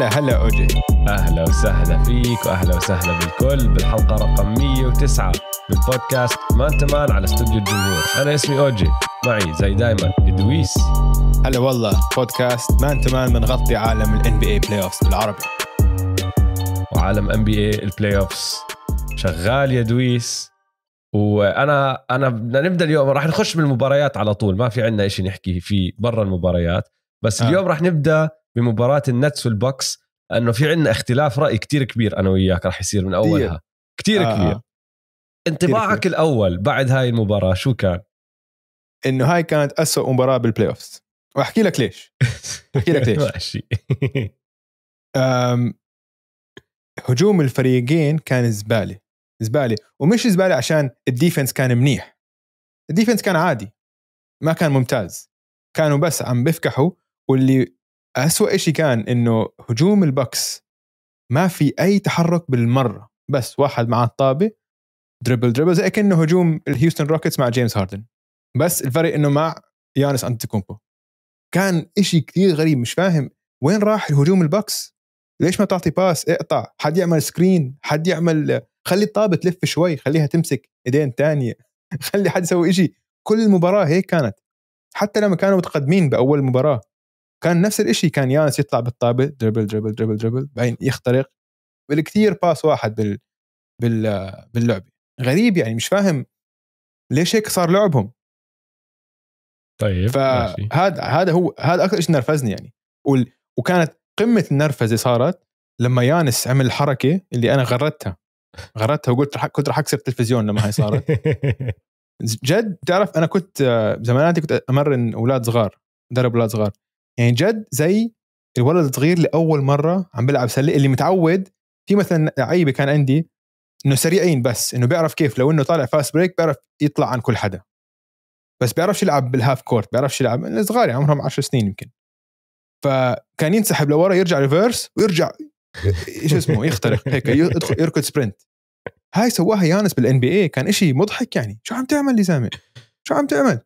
هلا هلا اوجي اهلا وسهلا فيك واهلا وسهلا بالكل بالحلقه رقم 109 من بودكاست مان تمان على استوديو الجمهور انا اسمي اوجي معي زي دايما ادويس هلا والله بودكاست مان تمان بنغطي عالم الان بي اي بلاي اوفز بالعربي وعالم ان بي اي البلاي اوفز شغال يا دويس وانا انا بدنا نبدا اليوم راح نخش بالمباريات على طول ما في عندنا شيء نحكي فيه برا المباريات بس آه. اليوم راح نبدا بمباراه النتس والبوكس انه في عندنا اختلاف راي كتير كبير انا وياك راح يصير من اولها كتير آه. آه. كبير انطباعك كتير الاول بعد هاي المباراه شو كان؟ انه هاي كانت أسوأ مباراه بالبلاي اوفز واحكي لك ليش احكي لك ليش ماشي هجوم الفريقين كان زباله زباله ومش زباله عشان الديفنس كان منيح الديفنس كان عادي ما كان ممتاز كانوا بس عم بفكحوا واللي أسوأ شيء كان انه هجوم البكس ما في اي تحرك بالمره بس واحد معاه الطابه دربل دربل زي كانه هجوم الهيوستن روكيتس مع جيمس هاردن بس الفرق انه مع يانس أنت كومبو كان إشي كثير غريب مش فاهم وين راح الهجوم البكس ليش ما تعطي باس اقطع حد يعمل سكرين حد يعمل خلي الطابه تلف شوي خليها تمسك ايدين تانية خلي حد يسوي إشي كل المباراه هيك كانت حتى لما كانوا متقدمين باول مباراه كان نفس الشيء كان يانس يطلع بالطابه دربل دربل دربل دربل بعدين يخترق بالكثير باس واحد بال بال باللعبه غريب يعني مش فاهم ليش هيك صار لعبهم طيب فهذا هذا هو هذا اكثر شيء نرفزني يعني وكانت قمه النرفزه صارت لما يانس عمل الحركه اللي انا غردتها غردتها وقلت رح كنت رح اكسر التلفزيون لما هي صارت جد تعرف انا كنت زماناتي كنت امرن اولاد صغار درب اولاد صغار يعني جد زي الولد الصغير لاول مره عم بيلعب سله اللي متعود في مثلا لعيبه كان عندي انه سريعين بس انه بيعرف كيف لو انه طالع فاست بريك بيعرف يطلع عن كل حدا بس بيعرفش يلعب بالهاف كورت بيعرفش يلعب صغار يعني عمرهم 10 سنين يمكن فكان ينسحب لورا يرجع ريفيرس ويرجع شو اسمه يخترق هيك يدخل يركض سبرنت هاي سواها يانس بالان بي اي كان إشي مضحك يعني شو عم تعمل يا شو عم تعمل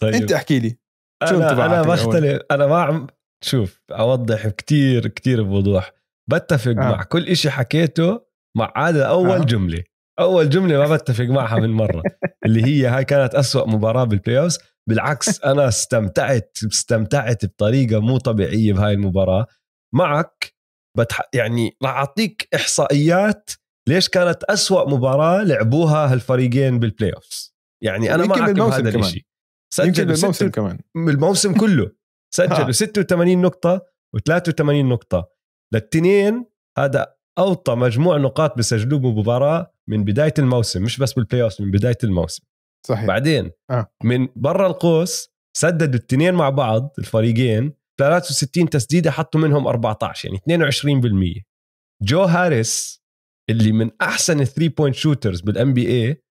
طيب. انت احكي لي شو انا انا بختلف انا ما عم شوف اوضح كتير كتير بوضوح بتفق آه. مع كل إشي حكيته مع عادة اول آه. جمله اول جمله ما بتفق معها من مره اللي هي هاي كانت أسوأ مباراه بالبلاي اوف بالعكس انا استمتعت استمتعت بطريقه مو طبيعيه بهاي المباراه معك بتح... يعني راح اعطيك احصائيات ليش كانت أسوأ مباراه لعبوها هالفريقين بالبلاي اوف يعني انا معك بهذا الشيء سجل الموسم كمان الموسم كله سجلوا آه. 86 نقطة و83 نقطة للتنين هذا أوطى مجموع نقاط بسجلوه بمباراة من بداية الموسم مش بس بالبلاي أوف من بداية الموسم صحيح بعدين آه. من برا القوس سددوا التنين مع بعض الفريقين 63 تسديده حطوا منهم 14 يعني 22% جو هاريس اللي من احسن الثري بوينت شوترز بالان بي اي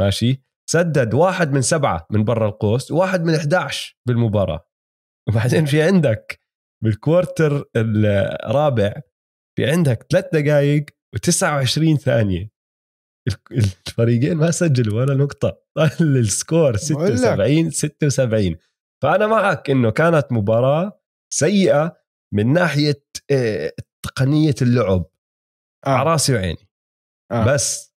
ماشي سدد واحد من سبعه من برا القوس وواحد من 11 بالمباراه وبعدين في عندك بالكوارتر الرابع في عندك ثلاث دقائق و29 ثانيه الفريقين ما سجلوا ولا نقطه السكور 76 76 فانا معك انه كانت مباراه سيئه من ناحيه آه، تقنيه اللعب آه. على راسي وعيني آه. بس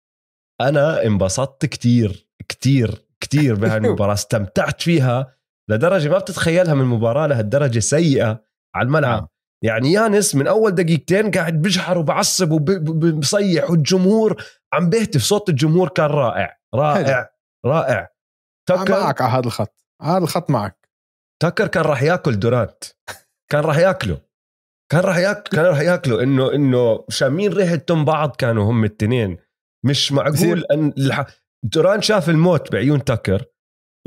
انا انبسطت كثير كتير كتير بهالمباراه استمتعت فيها لدرجه ما بتتخيلها من مباراه لهالدرجه سيئه على الملعب نعم. يعني يانس من اول دقيقتين قاعد بجحر وبعصب وبصيح والجمهور عم بيهتف صوت الجمهور كان رائع رائع حلو. رائع تكر معك على هذا الخط هذا الخط معك تكر كان راح ياكل دورانت كان راح ياكله كان راح ياكل كان راح ياكله انه انه شامين ريحتهم بعض كانوا هم التنين مش معقول ان دوران شاف الموت بعيون تاكر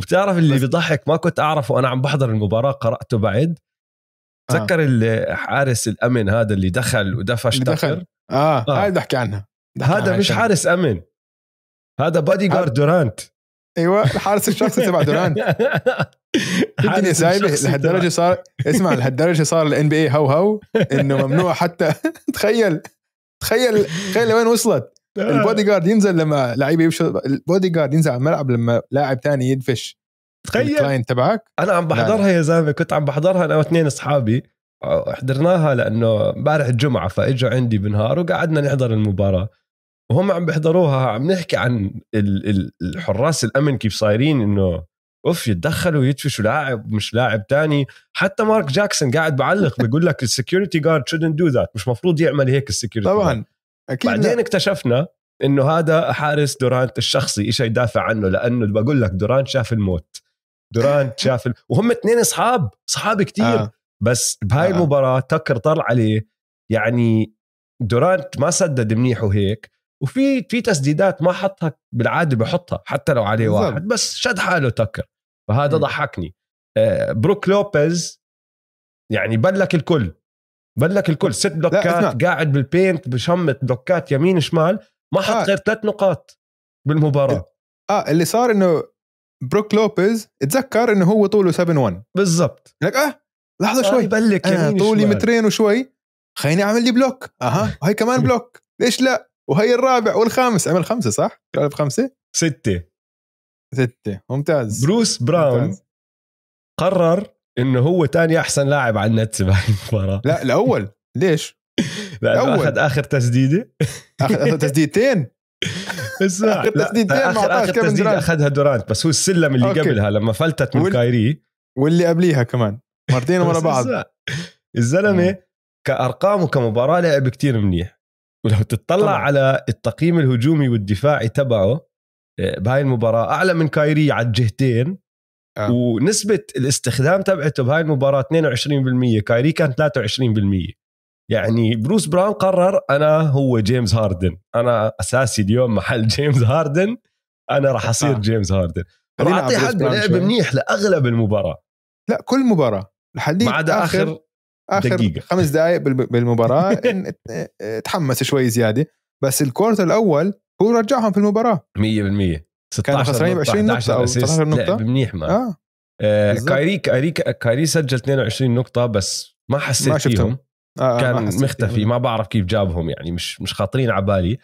وبتعرف اللي بيضحك ما كنت اعرفه انا عم بحضر المباراه قراته بعد آه. تذكر آه. حارس الامن هذا اللي دخل ودفش اللي دخل. اه, آه. هاي عنها هذا مش حارس امن هذا بادي جارد دورانت ايوه الحارس الشخصي تبع دورانت الدنيا سايبه لهالدرجه صار اسمع لهالدرجه صار الان بي اي هو هو انه ممنوع حتى تخيل تخيل تخيل لوين وصلت البودي جارد ينزل لما لعيبه يمشوا البودي جارد ينزل على الملعب لما لاعب تاني يدفش تخيل الكلاين تبعك انا عم بحضرها يا زلمه كنت عم بحضرها انا واثنين اصحابي حضرناها لانه امبارح الجمعه فاجوا عندي بنهار وقعدنا نحضر المباراه وهم عم بيحضروها عم نحكي عن الحراس الامن كيف صايرين انه اوف يتدخلوا يدفشوا لاعب مش لاعب تاني حتى مارك جاكسون قاعد بعلق بيقول لك السكيورتي جارد شودنت دو ذات مش مفروض يعمل هيك السكيورتي طبعا اكيد بعدين لا. اكتشفنا انه هذا حارس دورانت الشخصي ايش يدافع عنه لانه بقول لك دورانت شاف الموت دورانت شاف ال... وهم اثنين اصحاب اصحاب كتير آه. بس بهاي آه. المباراه تكر طلع عليه يعني دورانت ما سدد منيح وهيك وفي في تسديدات ما حطها بالعاده بحطها حتى لو عليه بالزبط. واحد بس شد حاله تكر فهذا م. ضحكني آه، بروك لوبيز يعني بلك الكل بلك الكل ست بلوكات قاعد بالبينت بشمت بلوكات يمين شمال ما حط آه. غير ثلاث نقاط بالمباراه اه اللي صار انه بروك لوبيز اتذكر انه هو طوله 7 1 بالضبط لك اه لحظه شوي بلك آه، يمين آه طولي شمال. مترين وشوي خليني اعمل لي بلوك اها وهي كمان بلوك ليش لا وهي الرابع والخامس عمل خمسه صح؟ غلب خمسه؟ سته سته ممتاز بروس براون ممتاز. قرر انه هو تاني احسن لاعب على النتس بهاي المباراه لا الاول ليش؟ لانه اخذ اخر تسديده اخذ تسديدتين اسمع تسديدتين اخر, آخر تسديده اخذها دورانت بس هو السلم اللي أوكي. قبلها لما فلتت من وال... كايري واللي قبليها كمان مرتين ورا بعض الزلمه كارقام وكمباراه لعب كتير منيح ولو تطلع طبعا. على التقييم الهجومي والدفاعي تبعه آه، بهاي المباراه اعلى من كايري على الجهتين آه. ونسبه الاستخدام تبعته بهاي المباراه 22% كايري كان 23% يعني بروس براون قرر انا هو جيمس هاردن انا اساسي اليوم محل جيمس هاردن انا راح اصير آه. جيمس هاردن راح اعطي حجمه لعب منيح لاغلب المباراه لا كل مباراه لحد ما عدا اخر اخر دقيقة. خمس دقائق بالمباراه تحمس شوي زياده بس الكورتر الاول هو رجعهم في المباراه 100% 16 رميه ب 20 نقطه او 13 نقطه منيح ما آه. آه كايري كايري كايري سجل 22 نقطه بس ما حسيت ما شفتهم. فيهم آه, آه، كان ما حسيت مختفي فيهم. ما بعرف كيف جابهم يعني مش مش خاطرين على بالي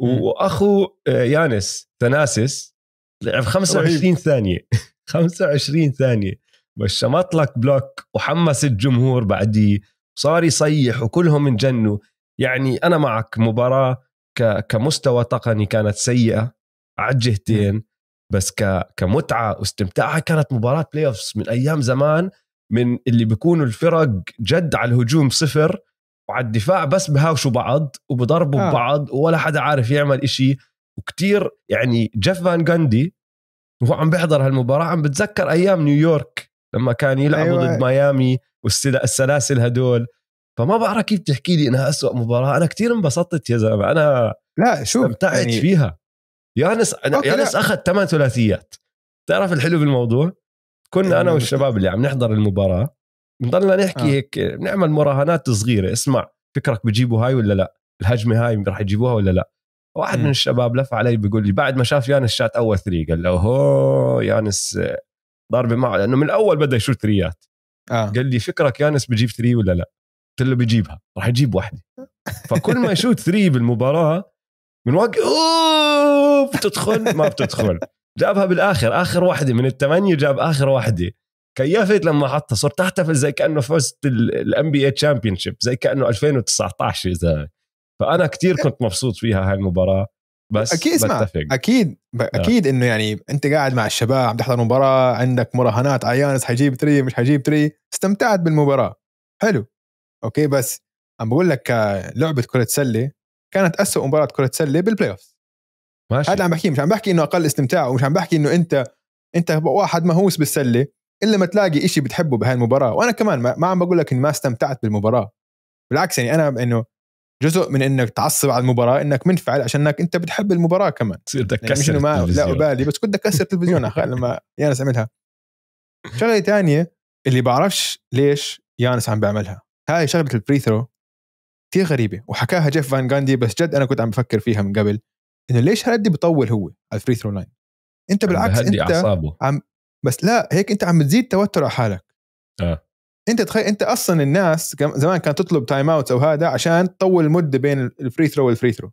واخو آه، يانس تناسس لعب 25 ثانيه 25 ثانيه بس شمط لك بلوك وحمس الجمهور بعديه صار يصيح وكلهم انجنوا يعني انا معك مباراه كمستوى تقني كانت سيئه على الجهتين نعم. بس ك... كمتعه واستمتاع كانت مباراه بلاي من ايام زمان من اللي بيكونوا الفرق جد على الهجوم صفر وعلى الدفاع بس بهاوشوا بعض وبضربوا آه. بعض ولا حدا عارف يعمل إشي وكتير يعني جيف فان جاندي وهو عم بيحضر هالمباراة عم بتذكر أيام نيويورك لما كان يلعبوا أيوة. ضد ميامي والسلاسل هدول فما بعرف كيف تحكي لي انها أسوأ مباراة انا كتير انبسطت يا زلمه انا لا شوف استمتعت يعني فيها يانس أوكي يانس اخذ ثمان ثلاثيات تعرف الحلو بالموضوع كنا إيه، انا والشباب اللي عم نحضر المباراه بنضلنا نحكي آه. هيك بنعمل مراهنات صغيره اسمع فكرك بجيبوا هاي ولا لا الهجمه هاي رح يجيبوها ولا لا واحد م. من الشباب لف علي بيقول لي بعد ما شاف يانس شات اول ثري قال له هو يانس ضاربه معه لانه من الاول بدا يشوت ثريات آه. قال لي فكرك يانس بجيب ثري ولا لا قلت له بجيبها راح يجيب واحده فكل ما يشوت ثري بالمباراه من وقع بتدخل ما بتدخل جابها بالاخر اخر واحده من الثمانيه جاب اخر واحده كيفت لما حطها صرت احتفل زي كانه فزت الام بي اي تشامبيون زي كانه 2019 اذا فانا كتير كنت مبسوط فيها هاي المباراه بس اكيد اسمع اكيد آه. اكيد انه يعني انت قاعد مع الشباب عم تحضر مباراه عندك مراهنات عيانس آه، حيجيب تري مش حيجيب تري استمتعت بالمباراه حلو اوكي بس عم بقول لك لعبه كره سله كانت اسوء مباراه كره سله بالبلاي اوف ماشي هذا عم بحكيه مش عم بحكي انه اقل استمتاع ومش عم بحكي انه انت انت واحد مهووس بالسله الا ما تلاقي إشي بتحبه بهاي المباراه وانا كمان ما, عم بقول لك اني ما استمتعت بالمباراه بالعكس يعني انا انه جزء من انك تعصب على المباراه انك منفعل عشان انك انت بتحب المباراه كمان بدك بدك يعني مش لا بالي بس كنت اكسر التلفزيون لما يانس عملها شغله ثانيه اللي بعرفش ليش يانس عم بيعملها هاي شغله البري ثرو كثير غريبه وحكاها جيف فان جاندي بس جد انا كنت عم بفكر فيها من قبل انه ليش هالقد بيطول هو على الفري ثرو لاين انت بالعكس انت أعصابه. عم بس لا هيك انت عم بتزيد توتر على حالك اه انت تخيل انت اصلا الناس زمان كانت تطلب تايم اوتس او هذا عشان تطول المده بين الفري ثرو والفري ثرو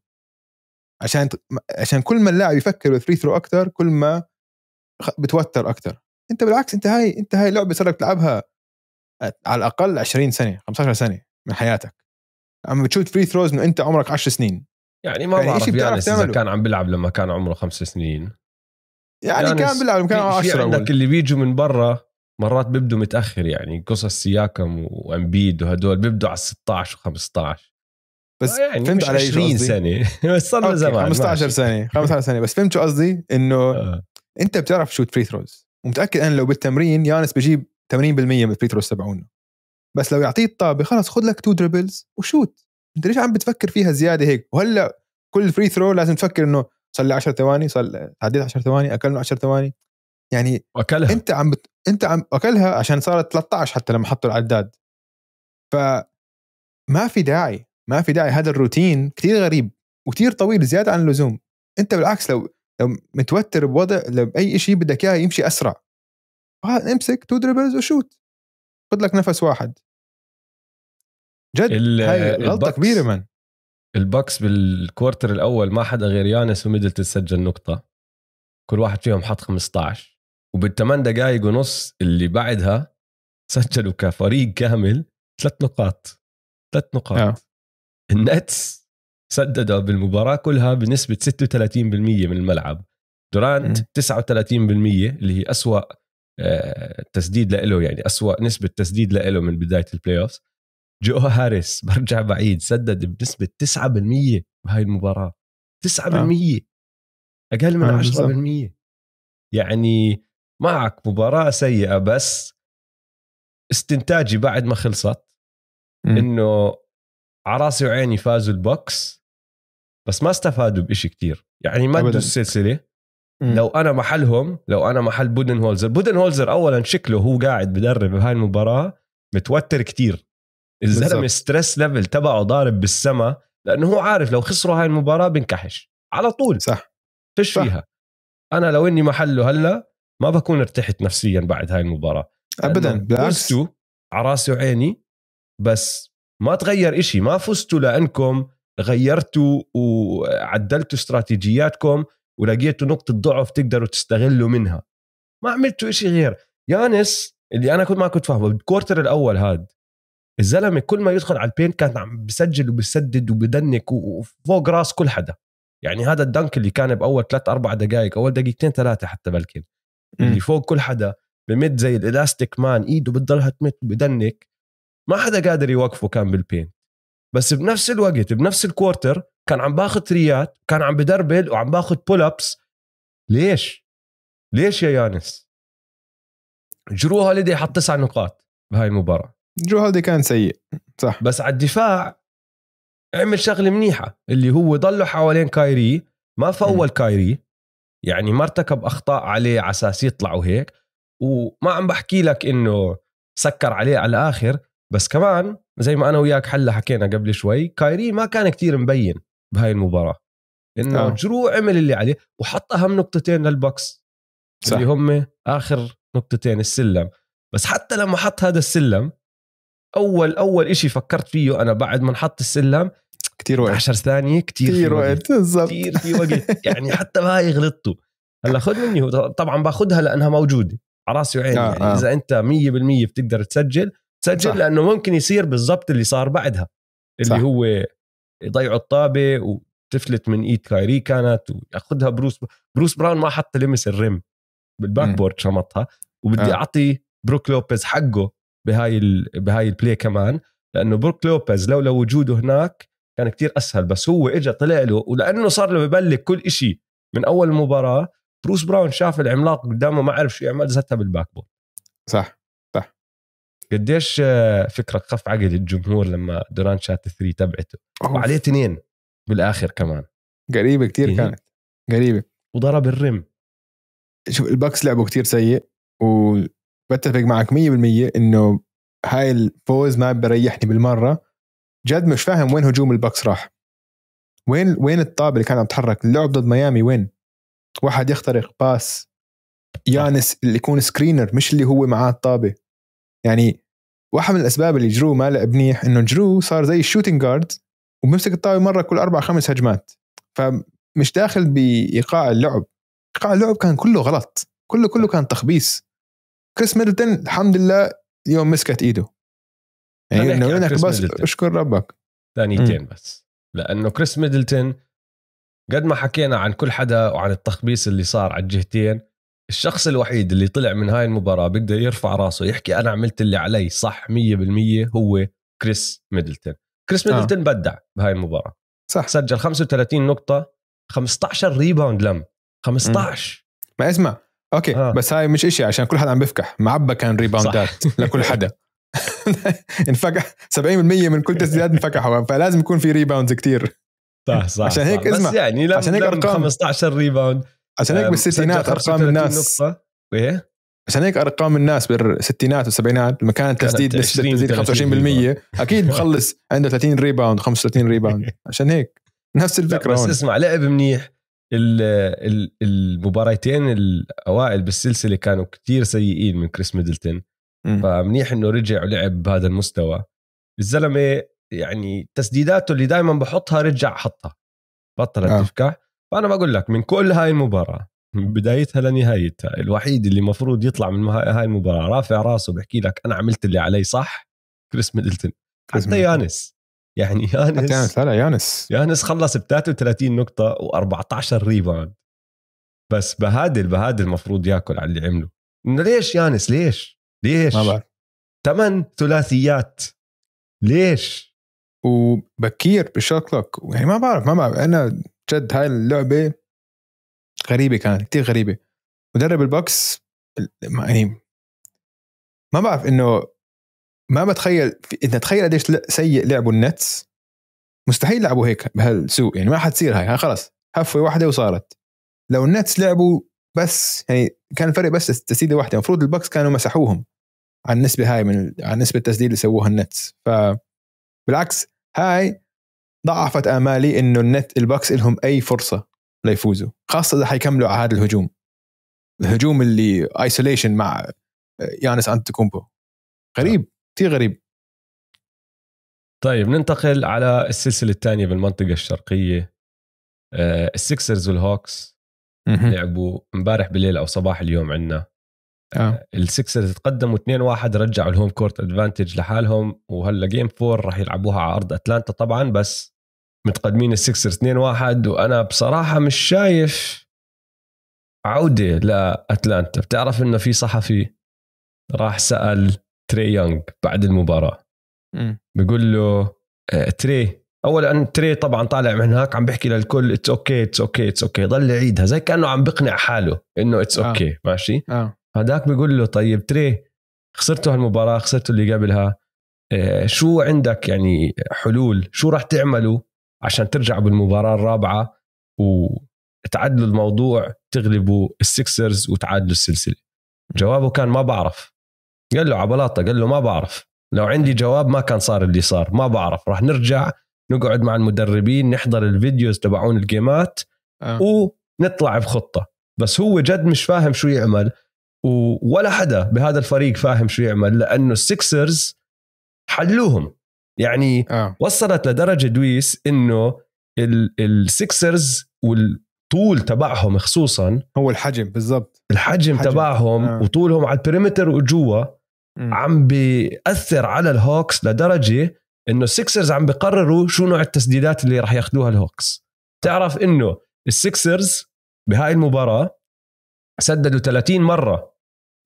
عشان عشان كل ما اللاعب يفكر بالفري ثرو اكثر كل ما بتوتر اكثر انت بالعكس انت هاي انت هاي لعبه صار لك تلعبها على الاقل 20 سنه 15 سنه من حياتك عم بتشوت فري ثروز من انت عمرك 10 سنين يعني ما يعني بعرف يانس اذا كان عم بيلعب لما كان عمره خمس سنين يعني, يعني كان بيلعب لما كان عمره 10 عندك اللي بيجوا من برا مرات بيبدوا متاخر يعني قصص سياكم وانبيد وهدول بيبدوا على 16 و15 بس آه، يعني فهمت علي 20 سنه بس صار له زمان 15 سنه 15 سنه بس فهمت شو قصدي انه آه. انت بتعرف شوت فري ثروز ومتاكد انا لو بالتمرين يانس بجيب 80% من الفري ثروز تبعونا بس لو يعطيه الطابه خلص خذ لك تو دربلز وشوت انت ليش عم بتفكر فيها زياده هيك وهلا كل فري ثرو لازم تفكر انه صار لي 10 ثواني صار تعديت 10 ثواني من 10 ثواني يعني اكلها انت عم بت... انت عم اكلها عشان صارت 13 حتى لما حطوا العداد ف ما في داعي ما في داعي هذا الروتين كثير غريب وكثير طويل زياده عن اللزوم انت بالعكس لو لو متوتر بوضع لو باي شيء بدك اياه يمشي اسرع امسك تو دربلز وشوت خذ لك نفس واحد جد هاي آه، غلطه كبيره من الباكس بالكوارتر الاول ما حدا غير يانس وميدلتون سجل نقطه كل واحد فيهم حط 15 وبالثمان دقائق ونص اللي بعدها سجلوا كفريق كامل ثلاث نقاط ثلاث نقاط آه. النتس سددوا بالمباراه كلها بنسبه 36% من الملعب دورانت 39% اللي هي أسوأ آه، تسديد لإله يعني أسوأ نسبة تسديد لإله من بداية البلاي أوف جو هاريس برجع بعيد سدد بنسبه 9% بهاي المباراه 9% آه. اقل من آه 10% يعني معك مباراه سيئه بس استنتاجي بعد ما خلصت انه راسي وعيني فازوا البوكس بس ما استفادوا بإشي كتير يعني مدوا السلسله لو انا محلهم لو انا محل بودن هولزر بودن هولزر اولا شكله هو قاعد بدرب بهاي المباراه متوتر كتير الزلمه ستريس ليفل تبعه ضارب بالسما لانه هو عارف لو خسروا هاي المباراه بنكحش على طول صح فش صح. فيها انا لو اني محله هلا ما بكون ارتحت نفسيا بعد هاي المباراه ابدا فزتوا على راسي وعيني بس ما تغير إشي ما فزتوا لانكم غيرتوا وعدلتوا استراتيجياتكم ولقيتوا نقطة ضعف تقدروا تستغلوا منها ما عملتوا إشي غير يانس اللي أنا كنت ما كنت فاهمه بالكورتر الأول هاد الزلمه كل ما يدخل على البين كان عم بسجل وبسدد وبدنك وفوق راس كل حدا يعني هذا الدنك اللي كان باول ثلاث اربع دقائق اول دقيقتين ثلاثه حتى بلكن اللي فوق كل حدا بمد زي الالاستيك مان ايده بتضلها تمد بدنك ما حدا قادر يوقفه كان بالبين بس بنفس الوقت بنفس الكوارتر كان عم باخذ ريات كان عم بدربل وعم باخذ بول ابس ليش؟ ليش يا يانس؟ جرو هوليدي حط تسع نقاط بهاي المباراة جو هالدي كان سيء صح بس على الدفاع عمل شغله منيحه اللي هو ضله حوالين كايري ما فول كايري يعني ما ارتكب اخطاء عليه على اساس يطلعوا هيك وما عم بحكي لك انه سكر عليه على الاخر بس كمان زي ما انا وياك حلا حكينا قبل شوي كايري ما كان كتير مبين بهاي المباراه انه آه. جرو عمل اللي عليه وحط اهم نقطتين للبوكس صح. اللي هم اخر نقطتين السلم بس حتى لما حط هذا السلم اول اول إشي فكرت فيه انا بعد ما نحط السلم كثير وقت 10 ثانيه كثير كثير وقت بالضبط كثير في وقت يعني حتى هاي غلطتوا هلا خذ مني طبعا باخذها لانها موجوده على راسي وعيني آه يعني آه. اذا انت 100% بتقدر تسجل تسجل صح. لانه ممكن يصير بالضبط اللي صار بعدها اللي صح. هو يضيعوا الطابه وتفلت من ايد كايري كانت وياخذها بروس بروس براون ما حتى لمس الريم بالباك بورد شمطها وبدي آه. اعطي بروك لوبيز حقه بهاي بهاي البلاي كمان لانه بروك لوبيز لولا وجوده هناك كان كتير اسهل بس هو اجى طلع له ولانه صار له ببلك كل شيء من اول مباراه بروس براون شاف العملاق قدامه ما عرف شو يعمل زتها بالباك بول صح صح قديش آه، فكرة خف عقل الجمهور لما دوران شات 3 تبعته وعليه تنين بالاخر كمان قريبة كتير تنين. كانت قريبة وضرب الرم شوف الباكس لعبوا كتير سيء و بتفق معك 100% انه هاي الفوز ما بيريحني بالمره جد مش فاهم وين هجوم البكس راح وين وين الطابه اللي كانت عم تتحرك اللعب ضد ميامي وين واحد يخترق باس يانس اللي يكون سكرينر مش اللي هو معاه الطابه يعني واحد من الاسباب اللي جرو ما لعب منيح انه جرو صار زي الشوتنج جارد وبمسك الطابه مره كل اربع خمس هجمات فمش داخل بايقاع اللعب ايقاع اللعب كان كله غلط كله كله كان تخبيص كريس ميدلتون الحمد لله اليوم مسكت ايده يعني انه انك بس ميدلتن. اشكر ربك ثانيتين بس لانه كريس ميدلتون قد ما حكينا عن كل حدا وعن التخبيص اللي صار على الجهتين الشخص الوحيد اللي طلع من هاي المباراة بيقدر يرفع راسه يحكي أنا عملت اللي علي صح 100% هو كريس ميدلتون كريس آه. ميدلتون آه. بدع بهاي المباراة صح سجل 35 نقطة 15 ريباوند لم 15 مم. ما اسمع اوكي آه. بس هاي مش إشي عشان كل حدا عم بفكح معبى كان ريباوندات لكل حدا انفكح 70% من كل تسديدات انفكحوا فلازم يكون في ريباوندز كتير صح صح عشان هيك اسمع بس يعني عشان هيك ارقام 15 ريباوند عشان هيك بالستينات ارقام الناس عشان هيك ارقام الناس بالستينات والسبعينات لما كانت تسديد تسديد 25% اكيد بخلص عنده 30 ريباوند 35 ريباوند عشان هيك نفس الفكره بس هون. اسمع لعب منيح المباراتين الاوائل بالسلسله كانوا كتير سيئين من كريس ميدلتون فمنيح انه رجع ولعب بهذا المستوى الزلمه يعني تسديداته اللي دائما بحطها رجع حطها بطلت آه. تفكح فانا بقول لك من كل هاي المباراه من بدايتها لنهايتها الوحيد اللي المفروض يطلع من هاي المباراه رافع راسه بحكي لك انا عملت اللي علي صح كريس ميدلتون حتى يانس يعني يانس يانس لا لا يانس يانس خلص ب 33 نقطة و14 ريباوند بس بهادل بهادل المفروض ياكل على اللي عمله انه ليش يانس ليش؟ ليش؟ ما بعرف ثمان ثلاثيات ليش؟ وبكير بالشوت كلوك يعني ما بعرف ما بعرف انا جد هاي اللعبة غريبة كانت كثير غريبة مدرب البوكس يعني ما بعرف انه ما بتخيل انت تخيل قديش سيء لعبوا النتس مستحيل يلعبوا هيك بهالسوء يعني ما حتصير هاي خلص هفوه واحده وصارت لو النتس لعبوا بس يعني كان الفرق بس تسديده واحده المفروض البكس كانوا مسحوهم عن النسبه هاي من عن نسبه التسديد اللي سووها النتس ف بالعكس هاي ضعفت امالي انه النت البكس لهم اي فرصه ليفوزوا خاصه اذا حيكملوا على هذا الهجوم الهجوم اللي ايسوليشن مع يانس آه، كومبو غريب كثير غريب طيب ننتقل على السلسله الثانيه بالمنطقه الشرقيه آه، السكسرز والهوكس لعبوا امبارح بالليل او صباح اليوم عندنا آه. آه، السكسرز تقدموا 2-1 رجعوا الهوم كورت ادفانتج لحالهم وهلا جيم 4 راح يلعبوها على ارض اتلانتا طبعا بس متقدمين السكسرز 2-1 وانا بصراحه مش شايف عوده لاتلانتا بتعرف انه في صحفي راح سال تري يونغ بعد المباراه بيقول بقول له آه، تري اولا تري طبعا طالع من هناك عم بحكي للكل اتس اوكي اتس اوكي اتس اوكي ضل يعيدها زي كانه عم بقنع حاله انه اتس اوكي آه. ماشي آه. هذاك بيقول له طيب تري خسرتوا هالمباراه خسرتوا اللي قبلها آه شو عندك يعني حلول شو راح تعملوا عشان ترجعوا بالمباراه الرابعه وتعدلوا الموضوع تغلبوا السكسرز وتعادلوا السلسله جوابه كان ما بعرف قال له عبلاطه قال له ما بعرف لو عندي جواب ما كان صار اللي صار ما بعرف راح نرجع نقعد مع المدربين نحضر الفيديوز تبعون الجيمات أه. ونطلع بخطه بس هو جد مش فاهم شو يعمل ولا حدا بهذا الفريق فاهم شو يعمل لانه السكسرز حلوهم يعني آه. وصلت لدرجه دويس انه السكسرز والطول تبعهم خصوصا هو الحجم بالضبط الحجم, الحجم. تبعهم آه. وطولهم على البريمتر وجوا عم بياثر على الهوكس لدرجه انه السكسرز عم بقرروا شو نوع التسديدات اللي راح ياخذوها الهوكس تعرف انه السكسرز بهاي المباراه سددوا 30 مره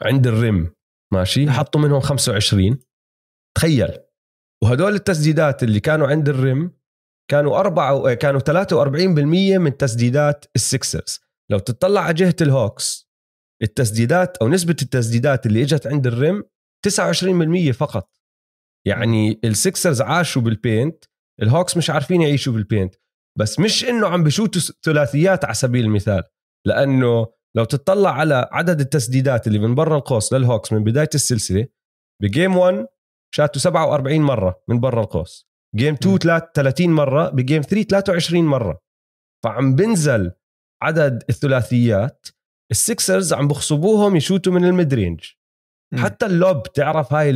عند الرم ماشي حطوا منهم 25 تخيل وهدول التسديدات اللي كانوا عند الرم كانوا أربعة آه، كانوا 43% من تسديدات السكسرز لو تطلع على جهة الهوكس التسديدات أو نسبة التسديدات اللي إجت عند الرم 29% فقط يعني السكسرز عاشوا بالبينت الهوكس مش عارفين يعيشوا بالبينت بس مش انه عم بشوتوا ثلاثيات على سبيل المثال لانه لو تطلع على عدد التسديدات اللي من برا القوس للهوكس من بدايه السلسله بجيم 1 شاتوا 47 مره من برا القوس جيم 2 30 مره بجيم 3 23 مره فعم بنزل عدد الثلاثيات السكسرز عم بخصبوهم يشوتوا من الميد رينج حتى اللوب تعرف هاي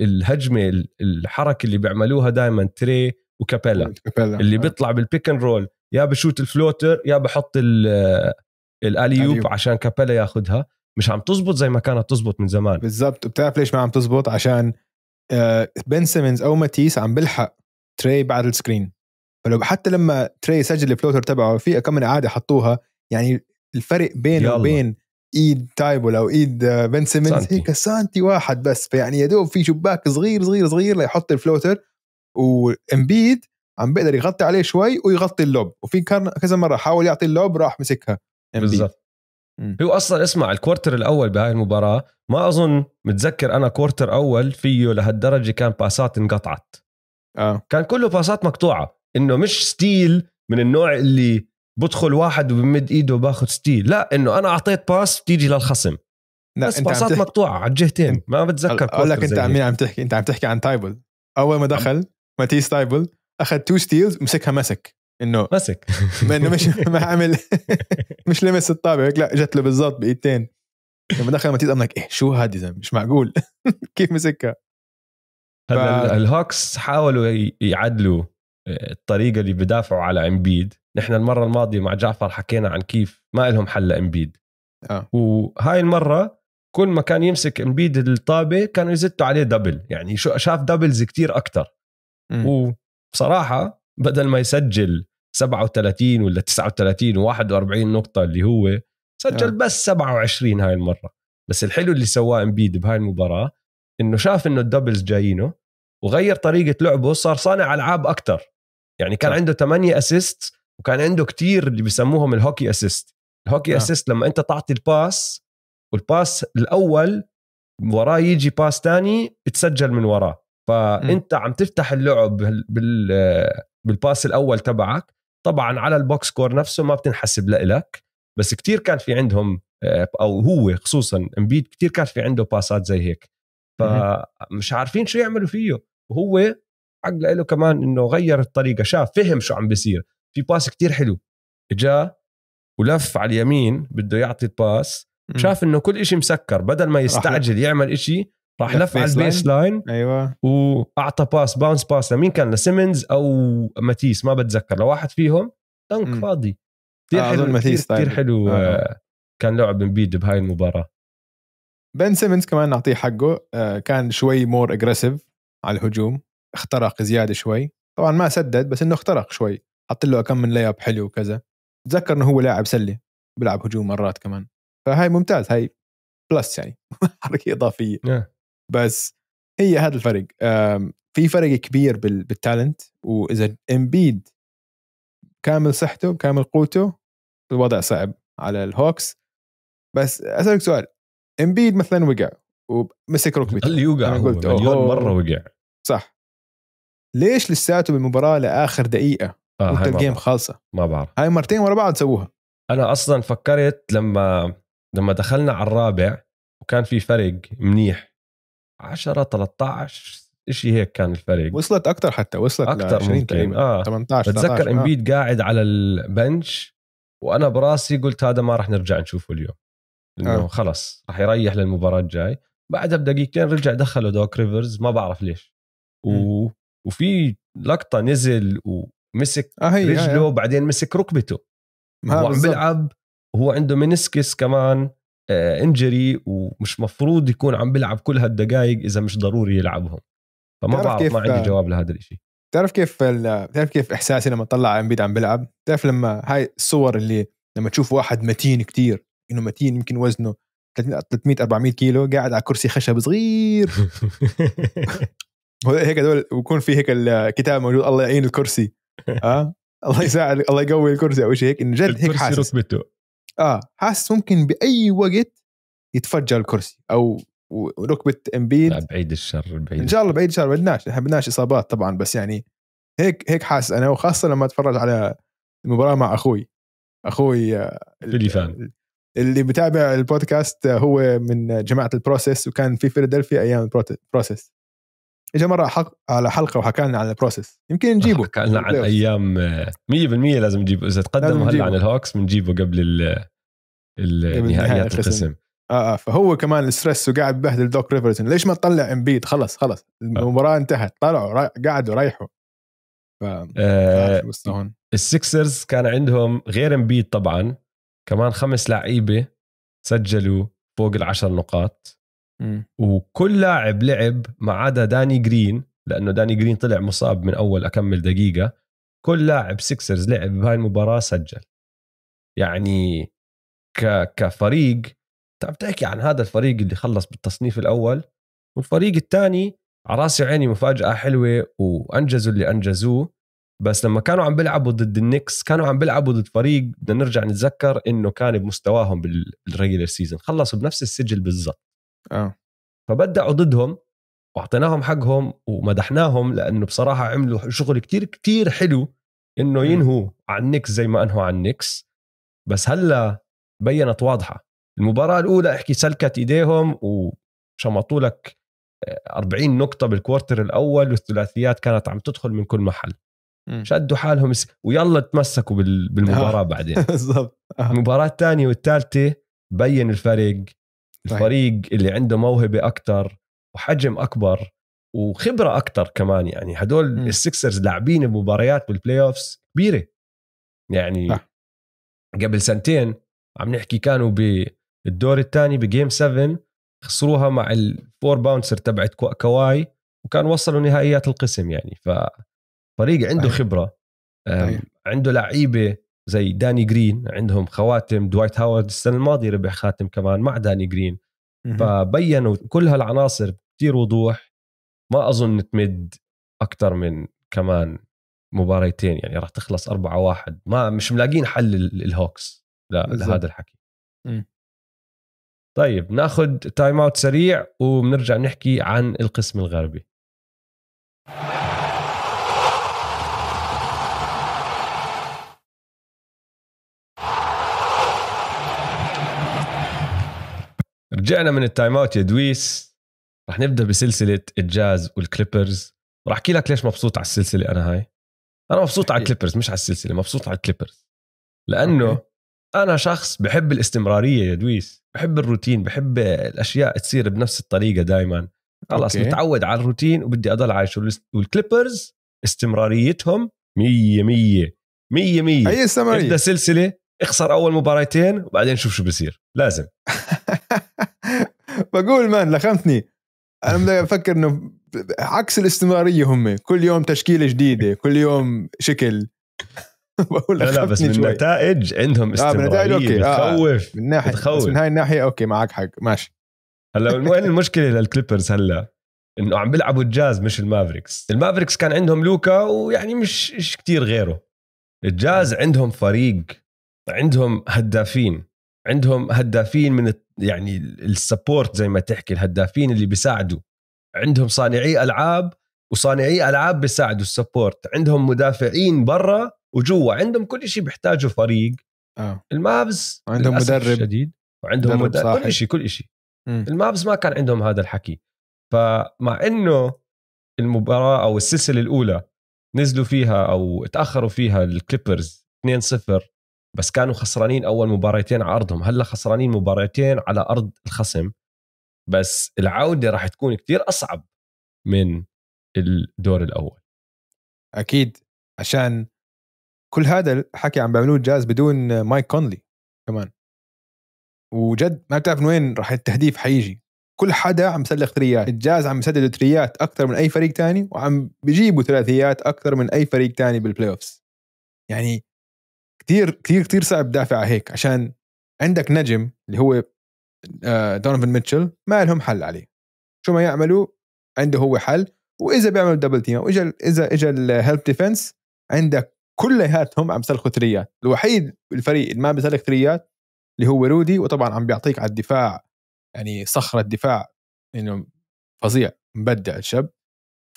الهجمه الحركه اللي بيعملوها دائما تري وكابيلا اللي آه. بيطلع بالبيك اند رول يا بشوت الفلوتر يا بحط الاليوب عشان كابيلا ياخذها مش عم تزبط زي ما كانت تزبط من زمان بالضبط بتعرف ليش ما عم تزبط عشان آه، بن سيمنز او ماتيس عم بلحق تري بعد السكرين فلو حتى لما تري سجل الفلوتر تبعه في كم من اعاده حطوها يعني الفرق بينه وبين ايد تايبول او ايد آه، بن سيمنز هيك سانتي واحد بس فيعني يا دوب في شباك صغير صغير صغير ليحط الفلوتر وامبيد عم بيقدر يغطي عليه شوي ويغطي اللوب وفي كذا مره حاول يعطي اللوب راح مسكها بالضبط هو اصلا اسمع الكورتر الاول بهاي المباراه ما اظن متذكر انا كورتر اول فيه لهالدرجه كان باسات انقطعت اه كان كله باسات مقطوعه انه مش ستيل من النوع اللي بدخل واحد وبمد ايده وباخذ ستيل لا انه انا اعطيت باس بتيجي للخصم لا بس انت باصات تحكي... مقطوعه على الجهتين ما بتذكر اقول لك انت مين عم تحكي انت عم تحكي عن تايبل اول ما دخل ماتيس تايبل اخذ تو ستيلز مسكها مسك انه مسك انه مش ما عمل مش لمس الطابه لا جت له بالضبط بايدتين لما دخل ماتيس قام لك ايه شو هذه زلمه مش معقول كيف مسكها هلا ف... الهوكس حاولوا يعدلوا آه، الطريقه اللي بدافعوا على امبيد نحن المره الماضيه مع جعفر حكينا عن كيف ما لهم حل لإمبيد آه. وهاي المره كل ما كان يمسك امبيد الطابه كانوا يزتوا عليه دبل يعني شو شاف دبلز كتير اكثر وبصراحه بدل ما يسجل 37 ولا 39 و41 نقطه اللي هو سجل آه. بس 27 هاي المره بس الحلو اللي سواه امبيد بهاي المباراه انه شاف انه الدبلز جايينه وغير طريقه لعبه صار صانع العاب اكثر يعني كان صح. آه. عنده 8 اسيست وكان عنده كتير اللي بسموهم الهوكي اسيست الهوكي آه. اسيست لما انت تعطي الباس والباس الاول وراه يجي باس تاني تسجل من وراه فانت م. عم تفتح اللعب بال بالباس الاول تبعك طبعا على البوكس كور نفسه ما بتنحسب لإلك بس كتير كان في عندهم آه، او هو خصوصا امبيد كتير كان في عنده باسات زي هيك فمش عارفين شو يعملوا فيه وهو عقله له كمان انه غير الطريقه شاف فهم شو عم بيصير في باس كتير حلو جاء ولف على اليمين بده يعطي الباس شاف انه كل إشي مسكر بدل ما يستعجل يعمل إشي راح لف على البيس لاين ايوه واعطى باس باونس باس لمين كان لسيمنز او ماتيس ما بتذكر لواحد فيهم دنك م. فاضي كثير آه، حلو ماتيس كثير طيب. حلو آه. آه. كان لعب امبيد بهاي المباراه بن سيمنز كمان نعطيه حقه آه، كان شوي مور اجريسيف على الهجوم اخترق زياده شوي طبعا ما سدد بس انه اخترق شوي حط له كم من لياب حلو وكذا تذكر انه هو لاعب سله بيلعب هجوم مرات كمان فهاي ممتاز هاي بلس يعني حركه اضافيه بس هي هذا الفرق في فرق كبير بالتالنت واذا امبيد كامل صحته كامل قوته الوضع صعب على الهوكس بس اسالك سؤال امبيد مثلا وقع ومسك ركبته اللي يوقع هو مليون مره وقع صح ليش لساته بالمباراه لاخر دقيقه آه الجيم خالصه ما بعرف هاي مرتين ورا بعض سووها انا اصلا فكرت لما لما دخلنا على الرابع وكان في فرق منيح 10 13 شيء هيك كان الفرق وصلت اكثر حتى وصلت اكثر من اه 18 بتذكر امبيد آه. قاعد على البنش وانا براسي قلت هذا ما راح نرجع نشوفه اليوم انه آه. خلص راح يريح للمباراه الجاي بعدها بدقيقتين رجع دخله دوك ريفرز ما بعرف ليش و... وفي لقطه نزل و... مسك آه رجله آه بعدين مسك ركبته هو عم بيلعب وهو عنده منسكس كمان آه انجري ومش مفروض يكون عم بيلعب كل هالدقائق اذا مش ضروري يلعبهم فما بعرف ما عندي آه، جواب لهذا الشيء بتعرف كيف بتعرف كيف احساسي لما على امبيد عم بيلعب بتعرف لما هاي الصور اللي لما تشوف واحد متين كتير انه متين يمكن وزنه 300 400 كيلو قاعد على كرسي خشب صغير هيك هدول ويكون في هيك الكتاب موجود الله يعين الكرسي اه الله يساعدك الله يقوي الكرسي او شيء هيك انه جد هيك حاسس ركبته. اه حاسس ممكن باي وقت يتفجر الكرسي او ركبه امبيد بعيد الشر بعيد ان شاء الله بعيد الشر بدناش احنا بدناش اصابات طبعا بس يعني هيك هيك حاسس انا وخاصه لما اتفرج على المباراه مع اخوي اخوي آه، اللي فان اللي بتابع البودكاست آه، هو من جماعه البروسيس وكان في فيلادلفيا ايام البروسيس اجى مره حق على حلقه وحكى لنا عن البروسيس يمكن نجيبه حكى لنا عن ايام 100% لازم نجيبه اذا تقدم هلا عن الهوكس بنجيبه قبل ال النهائيات القسم اه اه فهو كمان الستريس وقاعد ببهدل دوك ريفرز ليش ما تطلع امبيد خلص خلص آه. المباراه آه. انتهت طلعوا قعدوا ريحوا ف آه السكسرز كان عندهم غير امبيد طبعا كمان خمس لعيبه سجلوا فوق العشر نقاط وكل لاعب لعب ما عدا داني جرين لانه داني جرين طلع مصاب من اول اكمل دقيقه كل لاعب سيكسرز لعب بهاي المباراه سجل يعني ك... كفريق تعب تحكي عن هذا الفريق اللي خلص بالتصنيف الاول والفريق الثاني على راسي وعيني مفاجاه حلوه وانجزوا اللي انجزوه بس لما كانوا عم بيلعبوا ضد النكس كانوا عم بيلعبوا ضد فريق بدنا نرجع نتذكر انه كان بمستواهم بالريجلر سيزون خلصوا بنفس السجل بالضبط اه فبدعوا ضدهم واعطيناهم حقهم ومدحناهم لانه بصراحه عملوا شغل كتير كتير حلو انه ينهوا عن نيكس زي ما انهوا عن نيكس بس هلا بينت واضحه المباراه الاولى احكي سلكت ايديهم وشمطوا لك 40 آه، نقطه بالكوارتر الاول والثلاثيات كانت عم تدخل من كل محل شدوا حالهم ويلا تمسكوا بالمباراه آه. بعدين بالضبط آه. المباراه الثانيه والثالثه بين الفريق الفريق اللي عنده موهبه اكثر وحجم اكبر وخبره اكثر كمان يعني هدول السكسرز لاعبين بمباريات بالبلاي اوفز كبيره يعني صح. قبل سنتين عم نحكي كانوا بالدور الثاني بجيم 7 خسروها مع الفور باونسر تبعت كواي وكان وصلوا نهائيات القسم يعني ففريق عنده خبره عنده لعيبه زي داني جرين عندهم خواتم دوايت هاورد السنه الماضيه ربح خاتم كمان مع داني جرين فبينوا كل هالعناصر بكثير وضوح ما اظن تمد اكثر من كمان مباريتين يعني راح تخلص أربعة واحد ما مش ملاقين حل الهوكس لهذا الحكي م. طيب ناخذ تايم اوت سريع وبنرجع نحكي عن القسم الغربي رجعنا من التايم اوت يا دويس رح نبدا بسلسله الجاز والكليبرز رح احكي لك ليش مبسوط على السلسله انا هاي انا مبسوط على إيه. الكليبرز مش على السلسله مبسوط على الكليبرز لانه أوكي. انا شخص بحب الاستمراريه يا دويس بحب الروتين بحب الاشياء تصير بنفس الطريقه دائما خلاص متعود على الروتين وبدي اضل عايش والكليبرز استمراريتهم 100 100 100 100 اي استمراريه سلسله اخسر اول مباراتين وبعدين شوف شو بصير لازم بقول مان لخمتني انا بدي افكر انه عكس الاستمراريه هم كل يوم تشكيله جديده كل يوم شكل بقول لا, لا بس من النتائج عندهم آه، استمراريه آه بتخوف من ناحيه بتخوف. من هاي الناحيه اوكي معك حق ماشي هلا وين المشكله للكليبرز هلا انه عم بيلعبوا الجاز مش المافريكس المافريكس كان عندهم لوكا ويعني مش مش كثير غيره الجاز عندهم فريق عندهم هدافين عندهم هدافين من يعني السبورت زي ما تحكي الهدافين اللي بيساعدوا عندهم صانعي العاب وصانعي العاب بيساعدوا السبورت عندهم مدافعين برا وجوا عندهم كل شيء بيحتاجه فريق آه. المابز عندهم مدرب شديد وعندهم مدرب, مدرب كل شيء كل شيء المابز ما كان عندهم هذا الحكي فمع انه المباراه او السلسله الاولى نزلوا فيها او تاخروا فيها الكليبرز 2-0 بس كانوا خسرانين اول مباريتين على ارضهم هلا خسرانين مباريتين على ارض الخصم بس العوده راح تكون كتير اصعب من الدور الاول اكيد عشان كل هذا الحكي عم بيعملوه الجاز بدون مايك كونلي كمان وجد ما بتعرف من وين راح التهديف حيجي كل حدا عم يسلق ثريات الجاز عم يسدد ثريات اكثر من اي فريق تاني وعم بيجيبوا ثلاثيات اكثر من اي فريق تاني بالبلاي يعني كتير كتير كتير صعب تدافع هيك عشان عندك نجم اللي هو آه، دونيفن ميتشل ما لهم حل عليه شو ما يعملوا عنده هو حل واذا بيعمل دبل تيم واجا اذا اجى الهيلب ديفنس عندك كلياتهم عم بيسلخوا ثريات الوحيد الفريق اللي ما بيسلخ ثريات اللي هو رودي وطبعا عم بيعطيك على الدفاع يعني صخره دفاع انه فظيع مبدع الشاب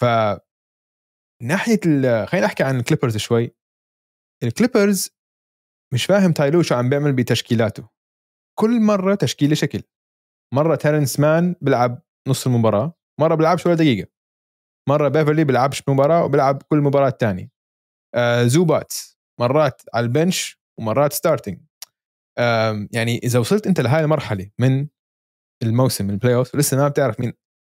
ف ناحيه خلينا نحكي عن الكليبرز شوي الكليبرز مش فاهم تايلو شو عم بيعمل بتشكيلاته كل مره تشكيله شكل مره تيرنس مان بيلعب نص المباراه مره بيلعبش ولا دقيقه مره بيفرلي بيلعبش مباراه وبيلعب كل مباراه تانية آه زوبات مرات على البنش ومرات ستارتنج آه يعني اذا وصلت انت لهاي المرحله من الموسم البلاي اوف لسه ما بتعرف مين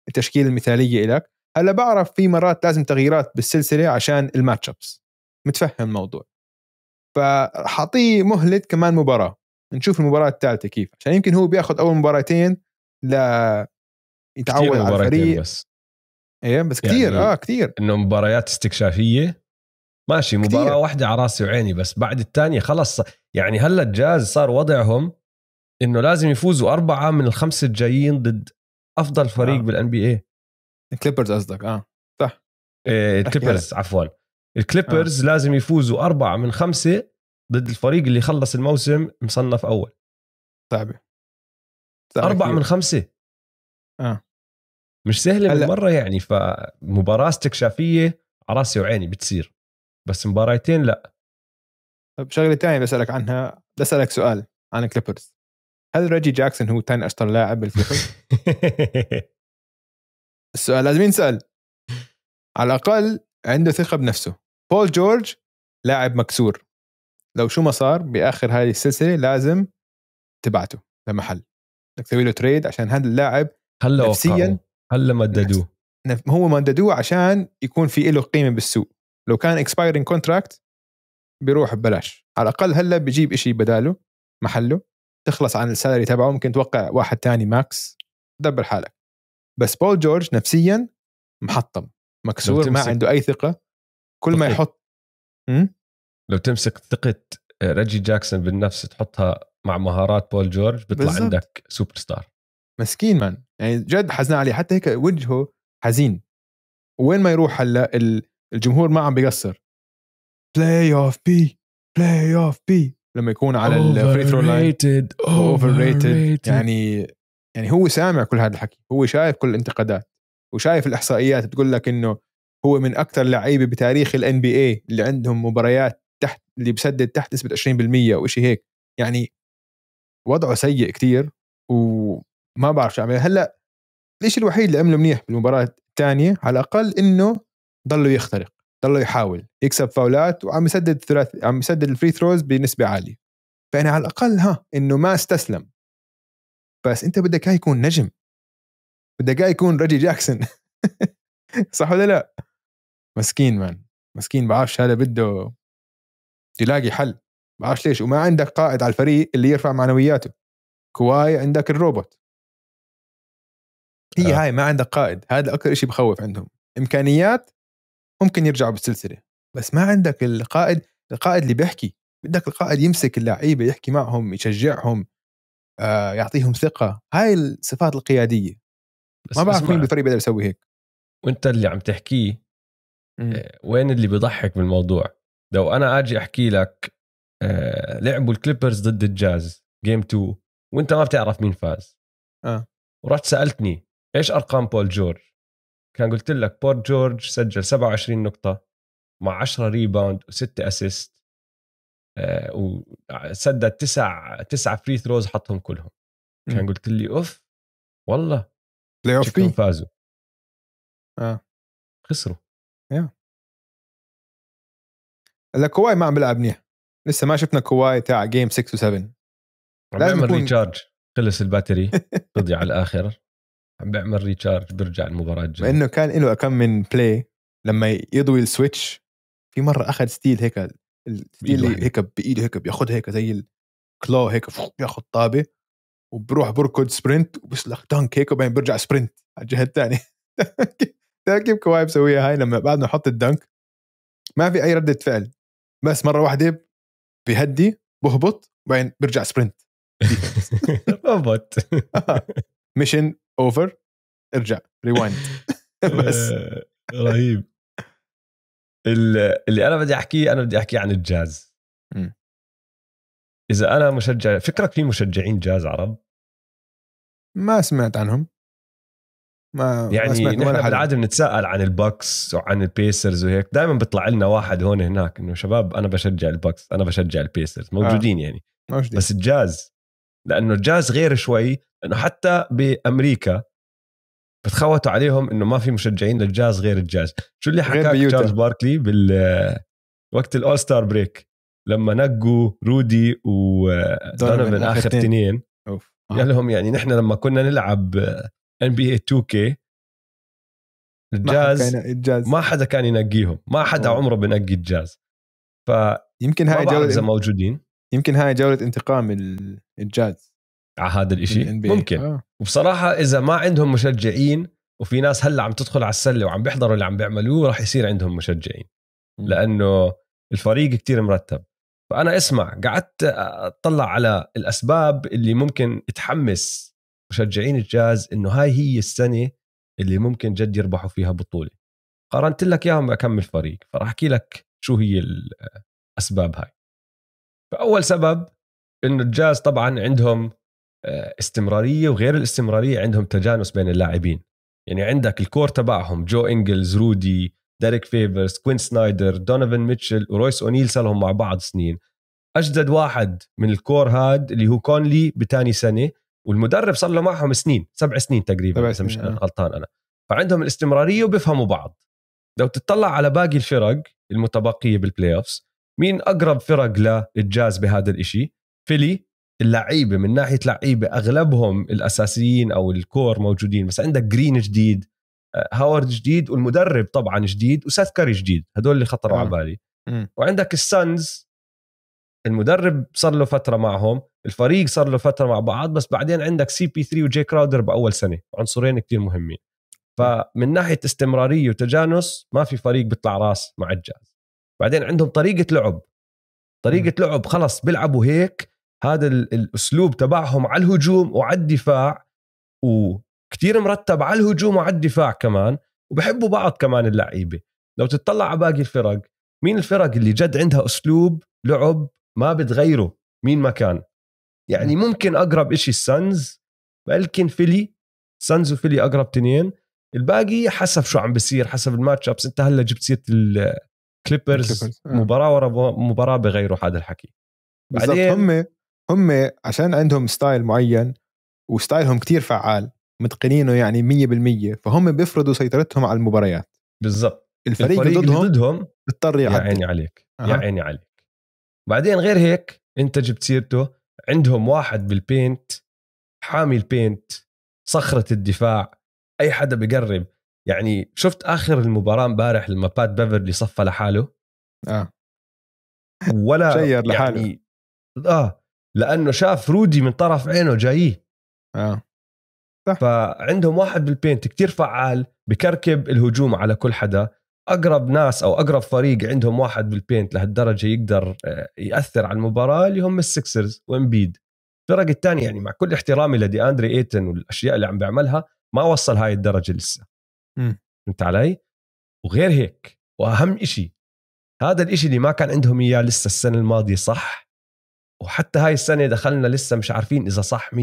التشكيله المثاليه لك هلا بعرف في مرات لازم تغييرات بالسلسله عشان الماتش ابس متفهم الموضوع فحاطيه مهله كمان مباراه نشوف المباراه الثالثه كيف عشان يمكن هو بياخذ اول مباراتين ل يتعود على الفريق بس ايه بس كثير يعني اه كثير انه مباريات استكشافيه ماشي مباراه كتير. واحده على راسي وعيني بس بعد الثانيه خلص يعني هلا الجاز صار وضعهم انه لازم يفوزوا اربعه من الخمسه الجايين ضد افضل فريق آه. بالان بي اي الكليبرز قصدك اه صح إيه الكليبرز عفوا الكليبرز آه. لازم يفوزوا أربعة من خمسة ضد الفريق اللي خلص الموسم مصنف أول صعبة أربعة من خمسة آه. مش سهلة هل... مرة يعني فمباراة استكشافية على راسي وعيني بتصير بس مباراتين لا طب شغلة ثانية بسألك عنها بسألك سؤال عن الكليبرز هل ريجي جاكسون هو ثاني أشطر لاعب بالكليبرز؟ السؤال لازم ينسأل على الأقل عنده ثقة بنفسه بول جورج لاعب مكسور لو شو ما صار باخر هذه السلسله لازم تبعته لمحل بدك تسوي له تريد عشان هذا اللاعب هلا نفسيا هلا مددوه هو مددوه عشان يكون في له قيمه بالسوق لو كان اكسبايرنج كونتراكت بيروح ببلاش على الاقل هلا بجيب إشي بداله محله تخلص عن السالري تبعه ممكن توقع واحد تاني ماكس دبر حالك بس بول جورج نفسيا محطم مكسور ما عنده اي ثقه كل ما يحط م? لو تمسك ثقه ريجي جاكسون بالنفس تحطها مع مهارات بول جورج بيطلع بالزبط. عندك سوبر ستار مسكين مان يعني جد حزنان عليه حتى هيك وجهه حزين وين ما يروح هلا الجمهور ما عم بيقصر بلاي اوف بي بلاي اوف بي لما يكون على الفري ثرو لاين اوفر ريتد يعني يعني هو سامع كل هذا الحكي هو شايف كل الانتقادات وشايف الاحصائيات بتقول لك انه هو من اكثر لعيبه بتاريخ الان بي اي اللي عندهم مباريات تحت اللي بسدد تحت نسبه 20% او شيء هيك يعني وضعه سيء كتير وما بعرف شو عمل هلا الشيء الوحيد اللي عمله منيح بالمباراه الثانيه على الاقل انه ضله يخترق ضله يحاول يكسب فاولات وعم يسدد ثلاث عم يسدد الفري ثروز بنسبه عاليه فانا على الاقل ها انه ما استسلم بس انت بدك اياه يكون نجم بدك اياه يكون ريجي جاكسون صح ولا لا؟ مسكين مان مسكين بعرفش هذا بده يلاقي حل بعرفش ليش وما عندك قائد على الفريق اللي يرفع معنوياته كواي عندك الروبوت هي آه. هاي ما عندك قائد هذا اكثر شيء بخوف عندهم امكانيات ممكن يرجعوا بالسلسله بس ما عندك القائد القائد اللي بيحكي بدك القائد يمسك اللعيبه يحكي معهم يشجعهم آه يعطيهم ثقه هاي الصفات القياديه بس ما بعرف مين بالفريق بيقدر يسوي هيك وانت اللي عم تحكيه آه، وين اللي بيضحك بالموضوع لو انا اجي احكي لك آه، لعبوا الكليبرز ضد الجاز جيم 2 وانت ما بتعرف مين فاز اه ورحت سالتني ايش ارقام بول جورج كان قلت لك بول جورج سجل 27 نقطه مع 10 ريباوند و6 اسيست وسدد تسع تسع فري ثروز حطهم كلهم كان قلت لي اوف والله بلاي اوف فازوا اه خسروا هلا كواي ما عم بيلعب منيح لسه ما شفنا كواي تاع جيم 6 و7 عم بيعمل يكون... ريتشارج خلص الباتري تضيع على الاخر عم بيعمل ريتشارج بيرجع المباراه الجايه انه كان له كم من بلاي لما يضوي السويتش في مره اخذ ستيل هيك الستيل هيك بايده هيك بياخذها هيك زي الكلو هيك بياخذ طابه وبروح بركض سبرنت وبسلخ دانك هيك وبعدين برجع سبرنت على الجهه الثانيه كيف كواي مسويها هاي لما بعد ما حط الدنك ما في اي رده فعل بس مره واحده بهدي بهبط وبعدين برجع سبرنت بهبط ميشن آه. اوفر ارجع ريوايند بس آه، رهيب اللي انا بدي احكيه انا بدي احكي عن الجاز اذا انا مشجع فكرك في مشجعين جاز عرب ما سمعت عنهم ما يعني ما نحن بالعاده بنتساءل عن البكس وعن البيسرز وهيك دائما بيطلع لنا واحد هون هناك انه شباب انا بشجع البكس انا بشجع البيسرز آه. موجودين آه. يعني موجودين. بس الجاز لانه الجاز غير شوي لانه حتى بامريكا بتخوتوا عليهم انه ما في مشجعين للجاز غير الجاز شو اللي حكاك تشارلز باركلي بال وقت الاول ستار بريك لما نقوا رودي و ودونيفن اخر تنين قال لهم يعني نحن لما كنا نلعب ان بي اي 2 كي الجاز ما حدا كان ينقيهم ما حدا عمره بنقي الجاز ف يمكن هاي جوله اذا موجودين يمكن هاي جوله انتقام الجاز على آه، هذا الاشي ممكن آه. وبصراحه اذا ما عندهم مشجعين وفي ناس هلا عم تدخل على السله وعم بيحضروا اللي عم بيعملوه راح يصير عندهم مشجعين لانه الفريق كتير مرتب فانا اسمع قعدت اطلع على الاسباب اللي ممكن تحمس مشجعين الجاز انه هاي هي السنه اللي ممكن جد يربحوا فيها بطوله قارنت لك اياهم بكم فريق فراح احكي لك شو هي الاسباب هاي فاول سبب انه الجاز طبعا عندهم آه، استمراريه وغير الاستمراريه عندهم تجانس بين اللاعبين يعني عندك الكور تبعهم جو انجلز رودي ديريك فيفرز كوين سنايدر دونيفن ميتشل ورويس اونيل صارهم مع بعض سنين اجدد واحد من الكور هاد اللي هو كونلي بتاني سنه والمدرب صار له معهم سنين سبع سنين تقريبا اذا مش آه. غلطان انا فعندهم الاستمراريه وبيفهموا بعض لو تطلع على باقي الفرق المتبقيه بالبلاي اوفز مين اقرب فرق للجاز بهذا الإشي فيلي اللعيبه من ناحيه لعيبه اغلبهم الاساسيين او الكور موجودين بس عندك جرين جديد آه، هاورد جديد والمدرب طبعا جديد وساث كاري جديد هدول اللي خطروا على آه. بالي وعندك السانز المدرب صار له فتره معهم الفريق صار له فتره مع بعض بس بعدين عندك سي بي 3 وجي كراودر باول سنه عنصرين كثير مهمين فمن ناحيه استمراريه وتجانس ما في فريق بيطلع راس مع الجاز بعدين عندهم طريقه لعب طريقه م. لعب خلص بيلعبوا هيك هذا الاسلوب تبعهم على الهجوم وعلى الدفاع وكثير مرتب على الهجوم وعلى الدفاع كمان وبحبوا بعض كمان اللعيبه لو تطلع على باقي الفرق مين الفرق اللي جد عندها اسلوب لعب ما بتغيره مين ما كان يعني ممكن اقرب إشي السانز بلكن فيلي سانز وفيلي اقرب تنين الباقي حسب شو عم بصير حسب الماتش ابس انت هلا جبت سيره الكليبرز آه. مباراه ورا مباراه بغيروا هذا الحكي بعدين هم هم عشان عندهم ستايل معين وستايلهم كتير فعال متقنينه يعني 100% فهم بيفرضوا سيطرتهم على المباريات بالضبط الفريق, الفريق ضدهم اللي ضدهم بيضطر يا عيني عليك أه. يا عيني عليك بعدين غير هيك انت جبت سيرته عندهم واحد بالبينت حامي البينت صخره الدفاع اي حدا بقرب يعني شفت اخر المباراه امبارح لما بات بيفرلي صفى لحاله اه ولا شير لحاله يعني اه لانه شاف رودي من طرف عينه جايه اه صح فعندهم واحد بالبينت كتير فعال بكركب الهجوم على كل حدا اقرب ناس او اقرب فريق عندهم واحد بالبينت لهالدرجه يقدر آه، ياثر على المباراه اللي هم السكسرز وامبيد الفرق الثانيه يعني مع كل احترامي لدي اندري ايتن والاشياء اللي عم بيعملها ما وصل هاي الدرجه لسه فهمت علي وغير هيك واهم إشي هذا الإشي اللي ما كان عندهم اياه لسه السنه الماضيه صح وحتى هاي السنه دخلنا لسه مش عارفين اذا صح 100%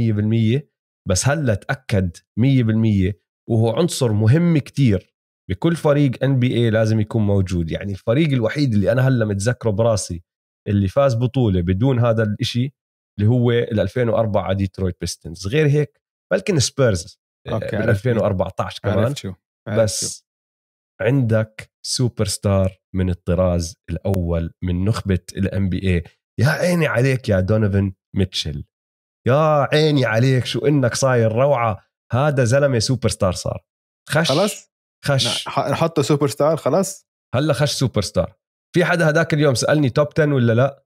بس هلا تاكد 100% وهو عنصر مهم كتير بكل فريق ان بي اي لازم يكون موجود يعني الفريق الوحيد اللي انا هلا متذكره براسي اللي فاز بطوله بدون هذا الشيء اللي هو ال 2004 ديترويت بيستنز غير هيك بلكن سبيرز آه، اوكي 2014 كمان عرفت شو. عرفت بس عندك سوبر ستار من الطراز الاول من نخبه الان بي اي يا عيني عليك يا دونيفن ميتشل يا عيني عليك شو انك صاير روعه هذا زلمه سوبر ستار صار خش خلاص خش نحطه سوبر ستار خلاص هلا خش سوبر ستار في حدا هداك اليوم سالني توب 10 ولا لا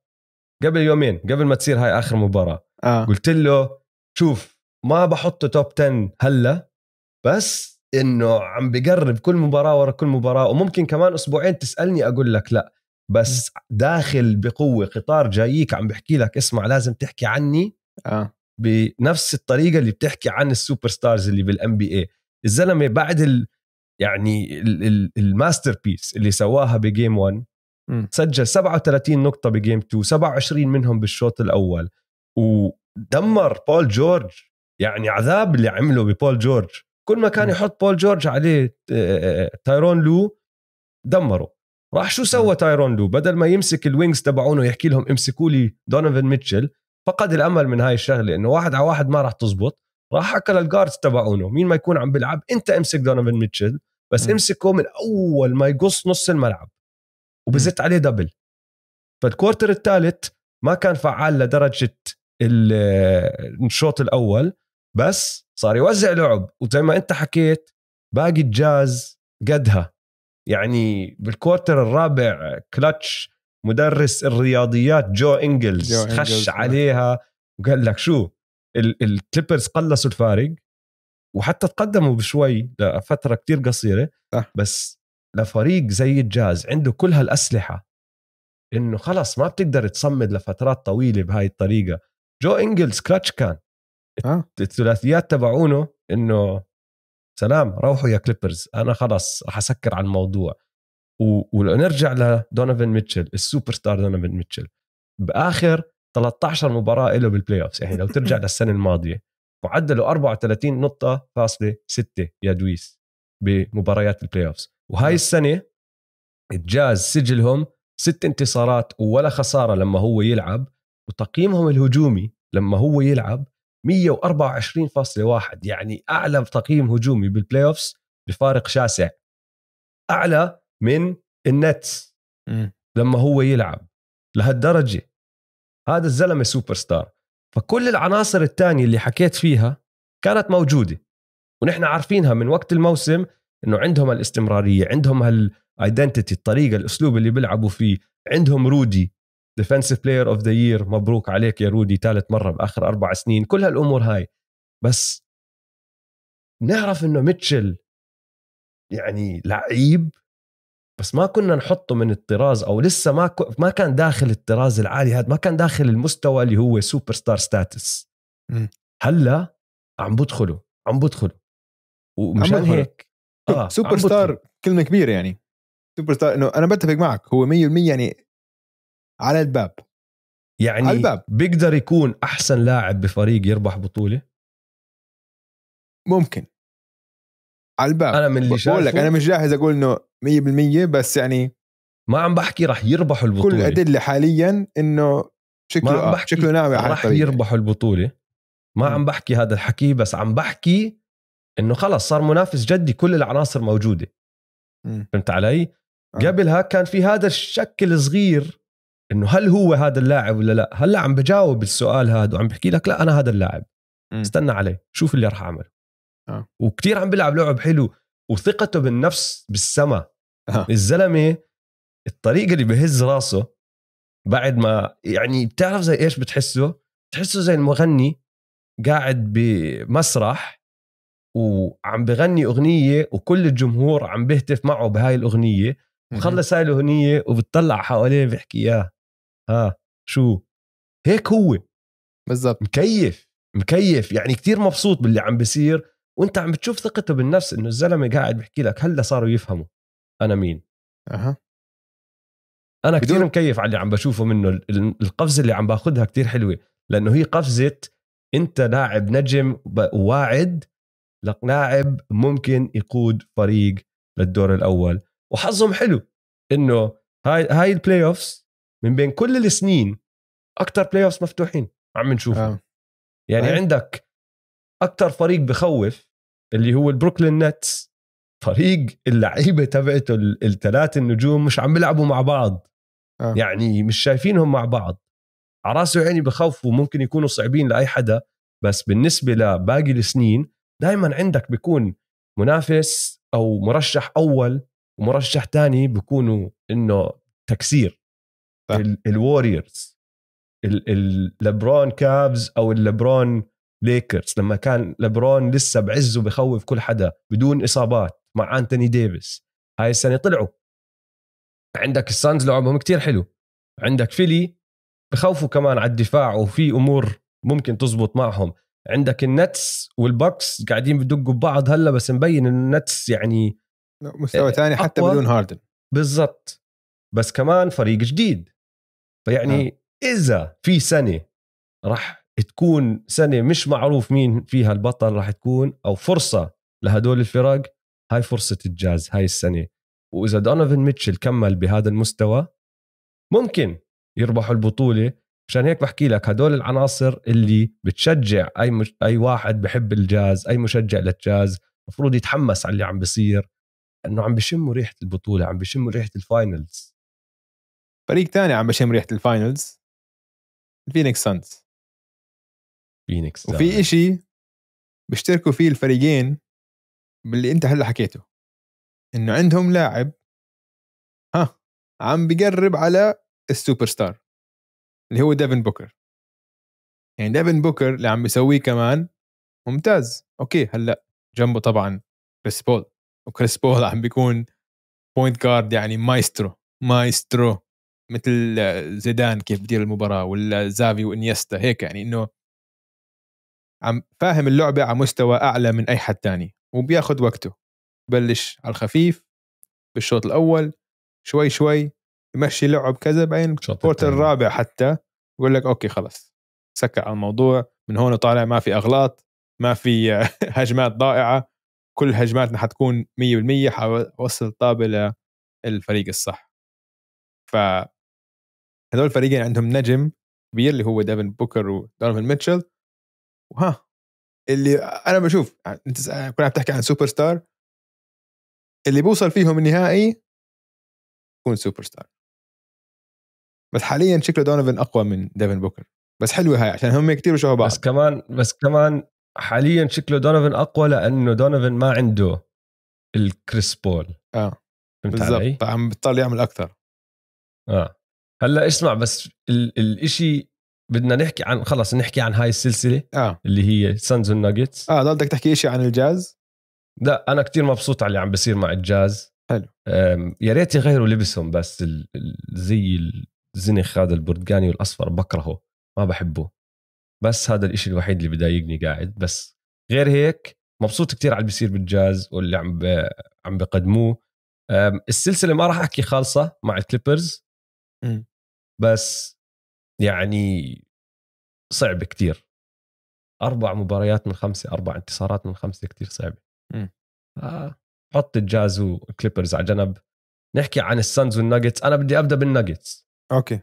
قبل يومين قبل ما تصير هاي اخر مباراه آه. قلت له شوف ما بحطه توب 10 هلا بس انه عم بقرب كل مباراه ورا كل مباراه وممكن كمان اسبوعين تسالني اقول لك لا بس داخل بقوه قطار جاييك عم بحكي لك اسمع لازم تحكي عني آه. بنفس الطريقه اللي بتحكي عن السوبر ستارز اللي بالان بي اي الزلمه بعد يعني الماستر بيس اللي سواها بجيم 1 سجل 37 نقطة بجيم 2 27 منهم بالشوط الأول ودمر بول جورج يعني عذاب اللي عمله ببول جورج كل ما كان يحط بول جورج عليه آه، تايرون لو دمره راح شو سوى تايرون لو بدل ما يمسك الوينجز تبعونه يحكي لهم امسكوا لي دونيفن ميتشل فقد الامل من هاي الشغله انه واحد على واحد ما راح تزبط راح حكى للجاردز تبعونه مين ما يكون عم بيلعب انت امسك دونيفن ميتشل بس م. امسكه من اول ما يقص نص الملعب وبزت عليه دبل فالكورتر الثالث ما كان فعال لدرجه الشوط الاول بس صار يوزع لعب وزي ما انت حكيت باقي الجاز قدها يعني بالكورتر الرابع كلتش مدرس الرياضيات جو انجلز جو خش إنجلز. نعم. عليها وقال لك شو الكليبرز قلصوا الفارق وحتى تقدموا بشوي لفتره كتير قصيره أه. بس لفريق زي الجاز عنده كل هالاسلحه انه خلص ما بتقدر تصمد لفترات طويله بهاي الطريقه جو انجلز كلتش كان أه. الثلاثيات تبعونه انه سلام روحوا يا كليبرز انا خلص رح اسكر على الموضوع و... ونرجع لدونيفن ميتشل السوبر ستار دونيفن ميتشل باخر 13 مباراه له بالبلاي اوف يعني لو ترجع للسنه الماضيه معدله 34 نقطة فاصلة 6 يا دويس بمباريات البلاي اوفز وهاي نعم. السنة الجاز سجلهم ست انتصارات ولا خسارة لما هو يلعب وتقييمهم الهجومي لما هو يلعب 124.1 يعني أعلى تقييم هجومي بالبلاي اوفز بفارق شاسع أعلى من النتس لما هو يلعب لهالدرجة هذا الزلمة سوبر ستار فكل العناصر الثانيه اللي حكيت فيها كانت موجوده ونحن عارفينها من وقت الموسم انه عندهم الاستمراريه عندهم هالايدنتيتي الطريقه الاسلوب اللي بيلعبوا فيه عندهم رودي ديفنسيف بلاير اوف ذا يير مبروك عليك يا رودي ثالث مره باخر اربع سنين كل هالامور هاي بس نعرف انه ميتشل يعني لعيب بس ما كنا نحطه من الطراز او لسه ما ك... ما كان داخل الطراز العالي هذا ما كان داخل المستوى اللي هو سوبر ستار ستاتس هلا عم بدخلوا عم بدخلوا ومشان هيك آه سوبر ستار كلمه كبيره يعني سوبر ستار انه انا بتفق معك هو 100% يعني على الباب يعني على الباب بيقدر يكون احسن لاعب بفريق يربح بطوله ممكن على الباب انا من اللي شايفه بقول لك انا مش جاهز اقول انه 100% بس يعني ما عم بحكي رح يربحوا البطوله كل الادله حاليا انه شكله ما عم آه، بحكي شكله ناوي على رح يربحوا البطوله ما عم بحكي هذا الحكي بس عم بحكي انه خلص صار منافس جدي كل العناصر موجوده فهمت علي؟ آه. قبلها كان في هذا الشكل صغير انه هل هو هذا اللاعب ولا لا؟ هلا عم بجاوب السؤال هذا وعم بحكي لك لا انا هذا اللاعب م. استنى عليه شوف اللي راح اعمله آه. وكثير عم بيلعب لعب حلو وثقته بالنفس بالسما آه. الزلمه الطريقه اللي بهز راسه بعد ما يعني بتعرف زي ايش بتحسه بتحسه زي المغني قاعد بمسرح وعم بغني اغنيه وكل الجمهور عم بهتف معه بهاي الاغنيه وخلص هاي الاغنيه وبتطلع حواليه بيحكي ياه ها شو هيك هو بالضبط مكيف مكيف يعني كتير مبسوط باللي عم بيصير وانت عم بتشوف ثقته بالنفس انه الزلمه قاعد بحكي لك هلا صاروا يفهموا انا مين اها انا كثير مكيف على اللي عم بشوفه منه القفزه اللي عم باخذها كثير حلوه لانه هي قفزه انت لاعب نجم واعد لاعب ممكن يقود فريق للدور الاول وحظهم حلو انه هاي هاي البلاي اوفز من بين كل السنين اكثر بلاي اوفز مفتوحين عم نشوفه آه. يعني آه. عندك اكثر فريق بخوف اللي هو البروكلين نتس فريق اللعيبه تبعته الثلاث النجوم مش عم بيلعبوا مع بعض آه. يعني مش شايفينهم مع بعض على راسي وعيني بخوفوا ممكن يكونوا صعبين لاي حدا بس بالنسبه لباقي السنين دائما عندك بيكون منافس او مرشح اول ومرشح ثاني بيكونوا انه تكسير الوريورز الليبرون كابز او الليبرون ليكرز لما كان لبرون لسه بعزه بخوف كل حدا بدون اصابات مع انتوني ديفيس هاي السنه طلعوا عندك السانز لعبهم كتير حلو عندك فيلي بخوفوا كمان على الدفاع وفي امور ممكن تزبط معهم عندك النتس والبكس قاعدين بدقوا ببعض هلا بس مبين انه النتس يعني مستوى آه، ثاني حتى بدون هاردن بالضبط بس كمان فريق جديد فيعني نعم. اذا في سنه راح تكون سنه مش معروف مين فيها البطل راح تكون او فرصه لهدول الفرق هاي فرصه الجاز هاي السنه واذا دونوفن ميتشل كمل بهذا المستوى ممكن يربحوا البطوله عشان هيك بحكي لك هدول العناصر اللي بتشجع اي مش... اي واحد بحب الجاز اي مشجع للجاز المفروض يتحمس على اللي عم بيصير انه عم بشموا ريحه البطوله عم بشموا ريحه الفاينلز فريق تاني عم بشم ريحه الفاينلز الفينيكس سانز فينيكس وفي إشي بيشتركوا فيه الفريقين باللي انت هلا حكيته انه عندهم لاعب ها عم بقرب على السوبر ستار اللي هو ديفن بوكر يعني ديفن بوكر اللي عم بيسويه كمان ممتاز اوكي هلا جنبه طبعا كريس بول وكريس بول عم بيكون بوينت جارد يعني مايسترو مايسترو مثل زيدان كيف بدير المباراه ولا زافي وانيستا هيك يعني انه عم فاهم اللعبه على مستوى اعلى من اي حد تاني وبياخذ وقته بلش على الخفيف بالشوط الاول شوي شوي يمشي لعب كذا بعدين الشوط الرابع حتى يقول لك اوكي خلص سكر على الموضوع من هون طالع ما في اغلاط ما في هجمات ضائعه كل هجماتنا حتكون 100% حوصل الطابه للفريق الصح ف هذول الفريقين عندهم نجم كبير اللي هو ديفن بوكر ودونفن ميتشل وها اللي انا بشوف آه، انت آه، كنا عم تحكي عن سوبر ستار اللي بوصل فيهم النهائي يكون سوبر ستار بس حاليا شكله دونوفن اقوى من ديفن بوكر بس حلوه هاي عشان هم كثير شبه بعض بس كمان بس كمان حاليا شكله دونوفن اقوى لانه دونوفن ما عنده الكريس بول اه فهمت علي؟ فعم بيضطر يعمل اكثر اه هلا اسمع بس ال الاشي بدنا نحكي عن خلص نحكي عن هاي السلسله اه اللي هي سانز والناجتس اه بدك تحكي شيء عن الجاز لا انا كتير مبسوط على اللي عم بصير مع الجاز حلو يا ريت يغيروا لبسهم بس الزي زي الزنخ هذا البرتقاني والاصفر بكرهه ما بحبه بس هذا الإشي الوحيد اللي بضايقني قاعد بس غير هيك مبسوط كتير على اللي بيصير بالجاز واللي عم ب... عم بقدموه السلسله ما راح احكي خالصه مع الكليبرز م. بس يعني صعب كتير اربع مباريات من خمسه اربع انتصارات من خمسه كتير صعبه آه. حط الجاز وكليبرز على جنب نحكي عن السانز والناجتس انا بدي ابدا بالناجتس اوكي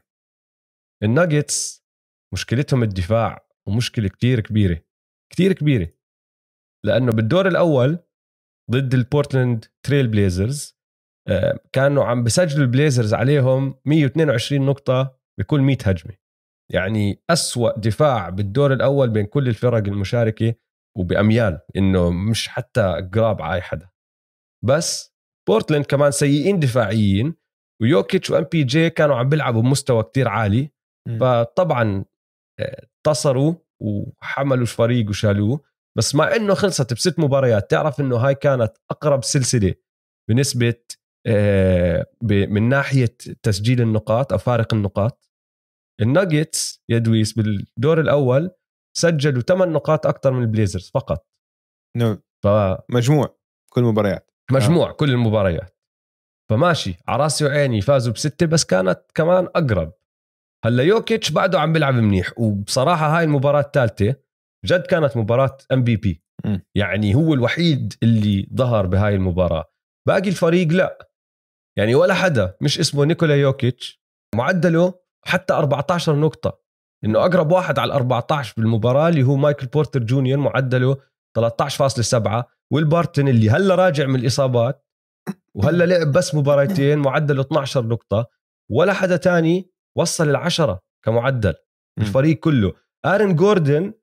الناجتس مشكلتهم الدفاع ومشكله كتير كبيره كتير كبيره لانه بالدور الاول ضد البورتلاند تريل بليزرز آه، كانوا عم بسجلوا البليزرز عليهم 122 نقطه بكل 100 هجمه يعني أسوأ دفاع بالدور الأول بين كل الفرق المشاركة وبأميال إنه مش حتى قراب على حدا بس بورتلاند كمان سيئين دفاعيين ويوكيتش وام بي جي كانوا عم بيلعبوا بمستوى كتير عالي فطبعا انتصروا آه، وحملوا الفريق وشالوه بس مع انه خلصت بست مباريات تعرف انه هاي كانت اقرب سلسله بنسبه آه، من ناحيه تسجيل النقاط او فارق النقاط الناجتس يا دويس بالدور الاول سجلوا 8 نقاط اكثر من البليزرز فقط نعم ف... مجموع كل المباريات مجموع آه. كل المباريات فماشي على راسي وعيني فازوا بسته بس كانت كمان اقرب هلا يوكيتش بعده عم بيلعب منيح وبصراحه هاي المباراه الثالثه جد كانت مباراه ام بي بي يعني هو الوحيد اللي ظهر بهاي المباراه باقي الفريق لا يعني ولا حدا مش اسمه نيكولا يوكيتش معدله حتى 14 نقطة انه اقرب واحد على ال 14 بالمباراة اللي هو مايكل بورتر جونيور معدله 13.7 والبارتن اللي هلا راجع من الاصابات وهلا لعب بس مباراتين معدله 12 نقطة ولا حدا تاني وصل العشرة كمعدل الفريق كله ارن جوردن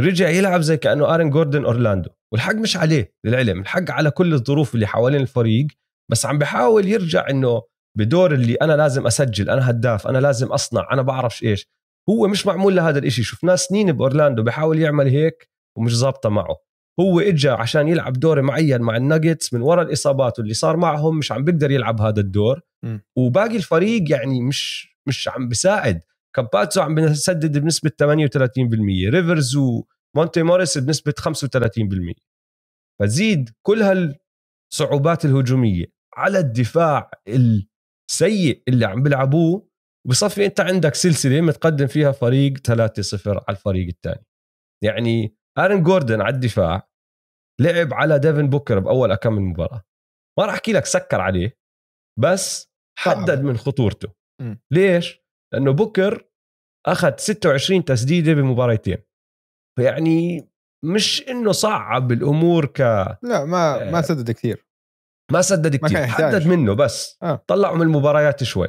رجع يلعب زي كانه ارن جوردن اورلاندو والحق مش عليه للعلم الحق على كل الظروف اللي حوالين الفريق بس عم بحاول يرجع انه بدور اللي انا لازم اسجل انا هداف انا لازم اصنع انا بعرف ايش هو مش معمول لهذا الإشي شفناه سنين باورلاندو بحاول يعمل هيك ومش ظابطه معه هو اجى عشان يلعب دور معين مع الناجتس من وراء الاصابات واللي صار معهم مش عم بيقدر يلعب هذا الدور م. وباقي الفريق يعني مش مش عم بساعد كاباتزو عم بيسدد بنسبه 38% ريفرز ومونتي موريس بنسبه 35% فزيد كل هالصعوبات الهجوميه على الدفاع ال سيء اللي عم بيلعبوه وبصفي انت عندك سلسله متقدم فيها فريق 3-0 على الفريق الثاني يعني ارن جوردن على الدفاع لعب على ديفن بوكر باول كم من مباراه ما راح احكي لك سكر عليه بس حدد من خطورته ليش لانه بوكر اخذ 26 تسديده بمباريتين فيعني مش انه صعب الامور ك لا ما ما آه. سدد كثير ما سدد كثير حدد منه بس آه. طلعوا من المباريات شوي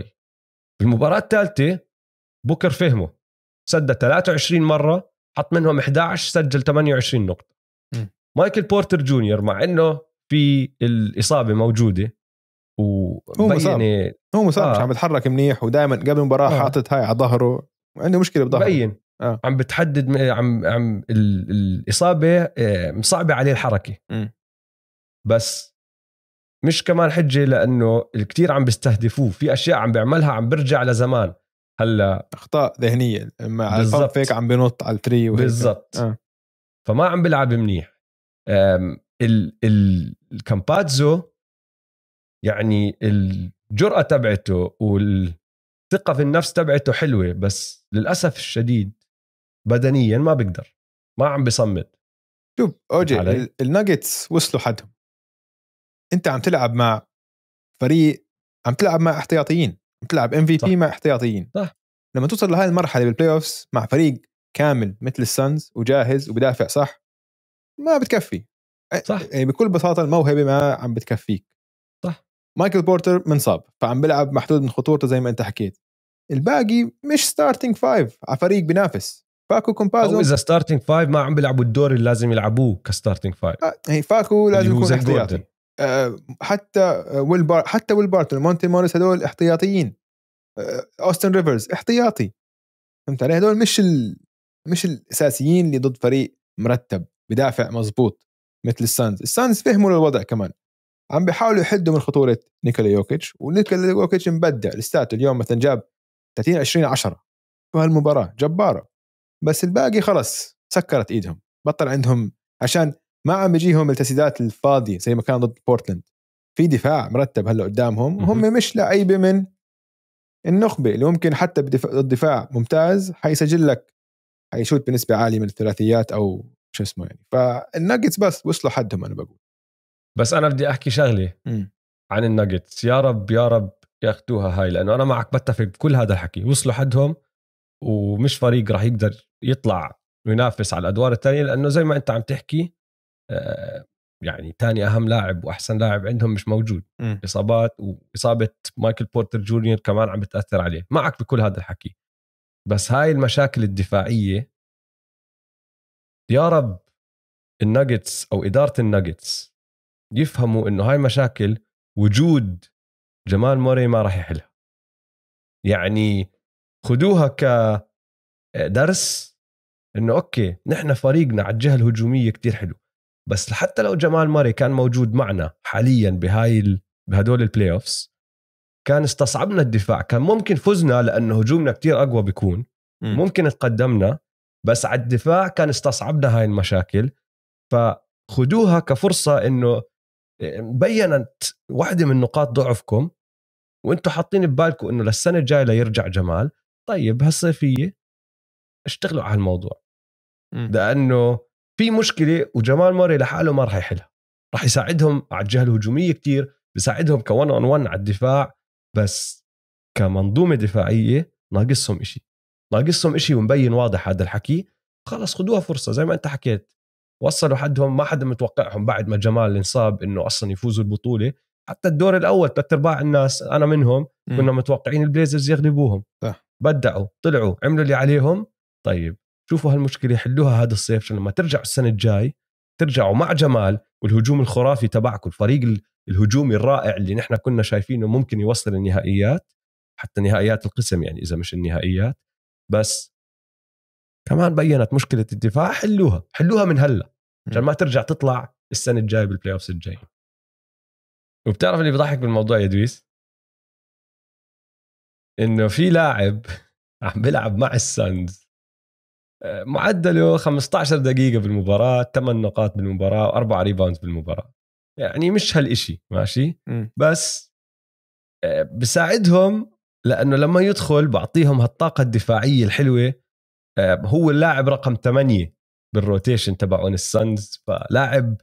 المباراة الثالثة بوكر فهمه سدد 23 مرة حط منهم 11 سجل 28 نقطة م. مايكل بورتر جونيور مع انه في الاصابة موجودة و هو مصاب هو مصاب آه. مش عم بتحرك منيح ودائما قبل المباراة آه. حاطط هاي على ظهره عنده مشكلة بظهره مبين آه. عم بتحدد عم عم الاصابة آه، مصعبة عليه الحركة م. بس مش كمان حجه لانه الكثير عم بيستهدفوه في اشياء عم بيعملها عم برجع لزمان هلا اخطاء ذهنيه لما على عم بينط على التري بالضبط آه. فما عم بيلعب منيح ال ال الكامباتزو يعني الجرأة تبعته والثقة في النفس تبعته حلوة بس للأسف الشديد بدنيا ما بقدر ما عم بصمد شوف اوجي الناجتس وصلوا حدهم انت عم تلعب مع فريق عم تلعب مع احتياطيين عم تلعب ام في بي مع احتياطيين صح لما توصل لهي المرحله بالبلاي اوفز مع فريق كامل مثل السانز وجاهز وبدافع صح ما بتكفي صح يعني بكل بساطه الموهبه ما عم بتكفيك صح مايكل بورتر منصاب فعم بلعب محدود من خطورته زي ما انت حكيت الباقي مش ستارتنج فايف على فريق بينافس فاكو كومبازو او اذا ستارتنج فايف ما عم بيلعبوا الدور اللي لازم يلعبوه كستارتنج آه، يعني فايف فاكو لازم يكون احتياطي آه، حتى آه، ويل بار حتى ويل بارتون مونتي موريس هذول احتياطيين آه، اوستن ريفرز احتياطي فهمت علي هذول مش ال... مش الاساسيين اللي ضد فريق مرتب بدافع مزبوط مثل السانز السانز فهموا الوضع كمان عم بيحاولوا يحدوا من خطوره نيكولا يوكيتش ونيكولا يوكيتش مبدع لساته اليوم مثلا جاب 30 20 10 بهالمباراه جباره بس الباقي خلص سكرت ايدهم بطل عندهم عشان ما عم بيجيهم التسديدات الفاضيه زي ما كان ضد بورتلاند في دفاع مرتب هلا قدامهم وهم مش لعيبه من النخبه اللي ممكن حتى بالدفاع ممتاز حيسجل لك حيشوت بنسبه عاليه من الثلاثيات او شو اسمه يعني فالناجتس بس وصلوا حدهم انا بقول بس انا بدي احكي شغله عن الناجتس يا رب يا رب ياخذوها هاي لانه انا معك بتفق بكل هذا الحكي وصلوا حدهم ومش فريق راح يقدر يطلع وينافس على الادوار الثانيه لانه زي ما انت عم تحكي آه، يعني ثاني اهم لاعب واحسن لاعب عندهم مش موجود م. إمم. اصابات واصابه مايكل بورتر جونيور كمان عم بتاثر عليه معك بكل هذا الحكي بس هاي المشاكل الدفاعيه يا رب الناجتس او اداره الناجتس يفهموا انه هاي مشاكل وجود جمال موري ما راح يحلها يعني خدوها كدرس آه، انه اوكي نحن فريقنا على الجهه الهجوميه كتير حلو بس حتى لو جمال ماري كان موجود معنا حاليا بهاي بهدول البلاي اوفس كان استصعبنا الدفاع كان ممكن فزنا لانه هجومنا كتير اقوى بيكون ممكن تقدمنا بس على الدفاع كان استصعبنا هاي المشاكل فخدوها كفرصه انه بينت واحده من نقاط ضعفكم وانتم حاطين ببالكم انه للسنه الجايه ليرجع جمال طيب هالصيفيه اشتغلوا على الموضوع لانه في مشكله وجمال موري لحاله ما راح يحلها راح يساعدهم على الجهه الهجوميه كتير بيساعدهم ك1 اون 1 على الدفاع بس كمنظومه دفاعيه ناقصهم إشي ناقصهم إشي ومبين واضح هذا الحكي خلص خدوها فرصه زي ما انت حكيت وصلوا حدهم ما حدا متوقعهم بعد ما جمال انصاب انه اصلا يفوزوا البطوله حتى الدور الاول ثلاث ارباع الناس انا منهم كنا متوقعين البليزرز يغلبوهم صح بدعوا طلعوا عملوا اللي عليهم طيب شوفوا هالمشكله حلوها هذا الصيف عشان لما ترجعوا السنه الجاي ترجعوا مع جمال والهجوم الخرافي تبعكم الفريق الهجومي الرائع اللي نحن كنا شايفينه ممكن يوصل النهائيات حتى نهائيات القسم يعني اذا مش النهائيات بس كمان بينت مشكله الدفاع حلوها حلوها من هلا عشان ما ترجع تطلع السنه الجايه بالبلاي اوف الجاي وبتعرف اللي بيضحك بالموضوع يا دويس انه في لاعب عم بيلعب مع الساندز معدله 15 دقيقة بالمباراة 8 نقاط بالمباراة وأربع ريباوندز بالمباراة يعني مش هالإشي ماشي بس آه، بساعدهم لأنه لما يدخل بعطيهم هالطاقة الدفاعية الحلوة آه، هو اللاعب رقم 8 بالروتيشن تبعون السانز فلاعب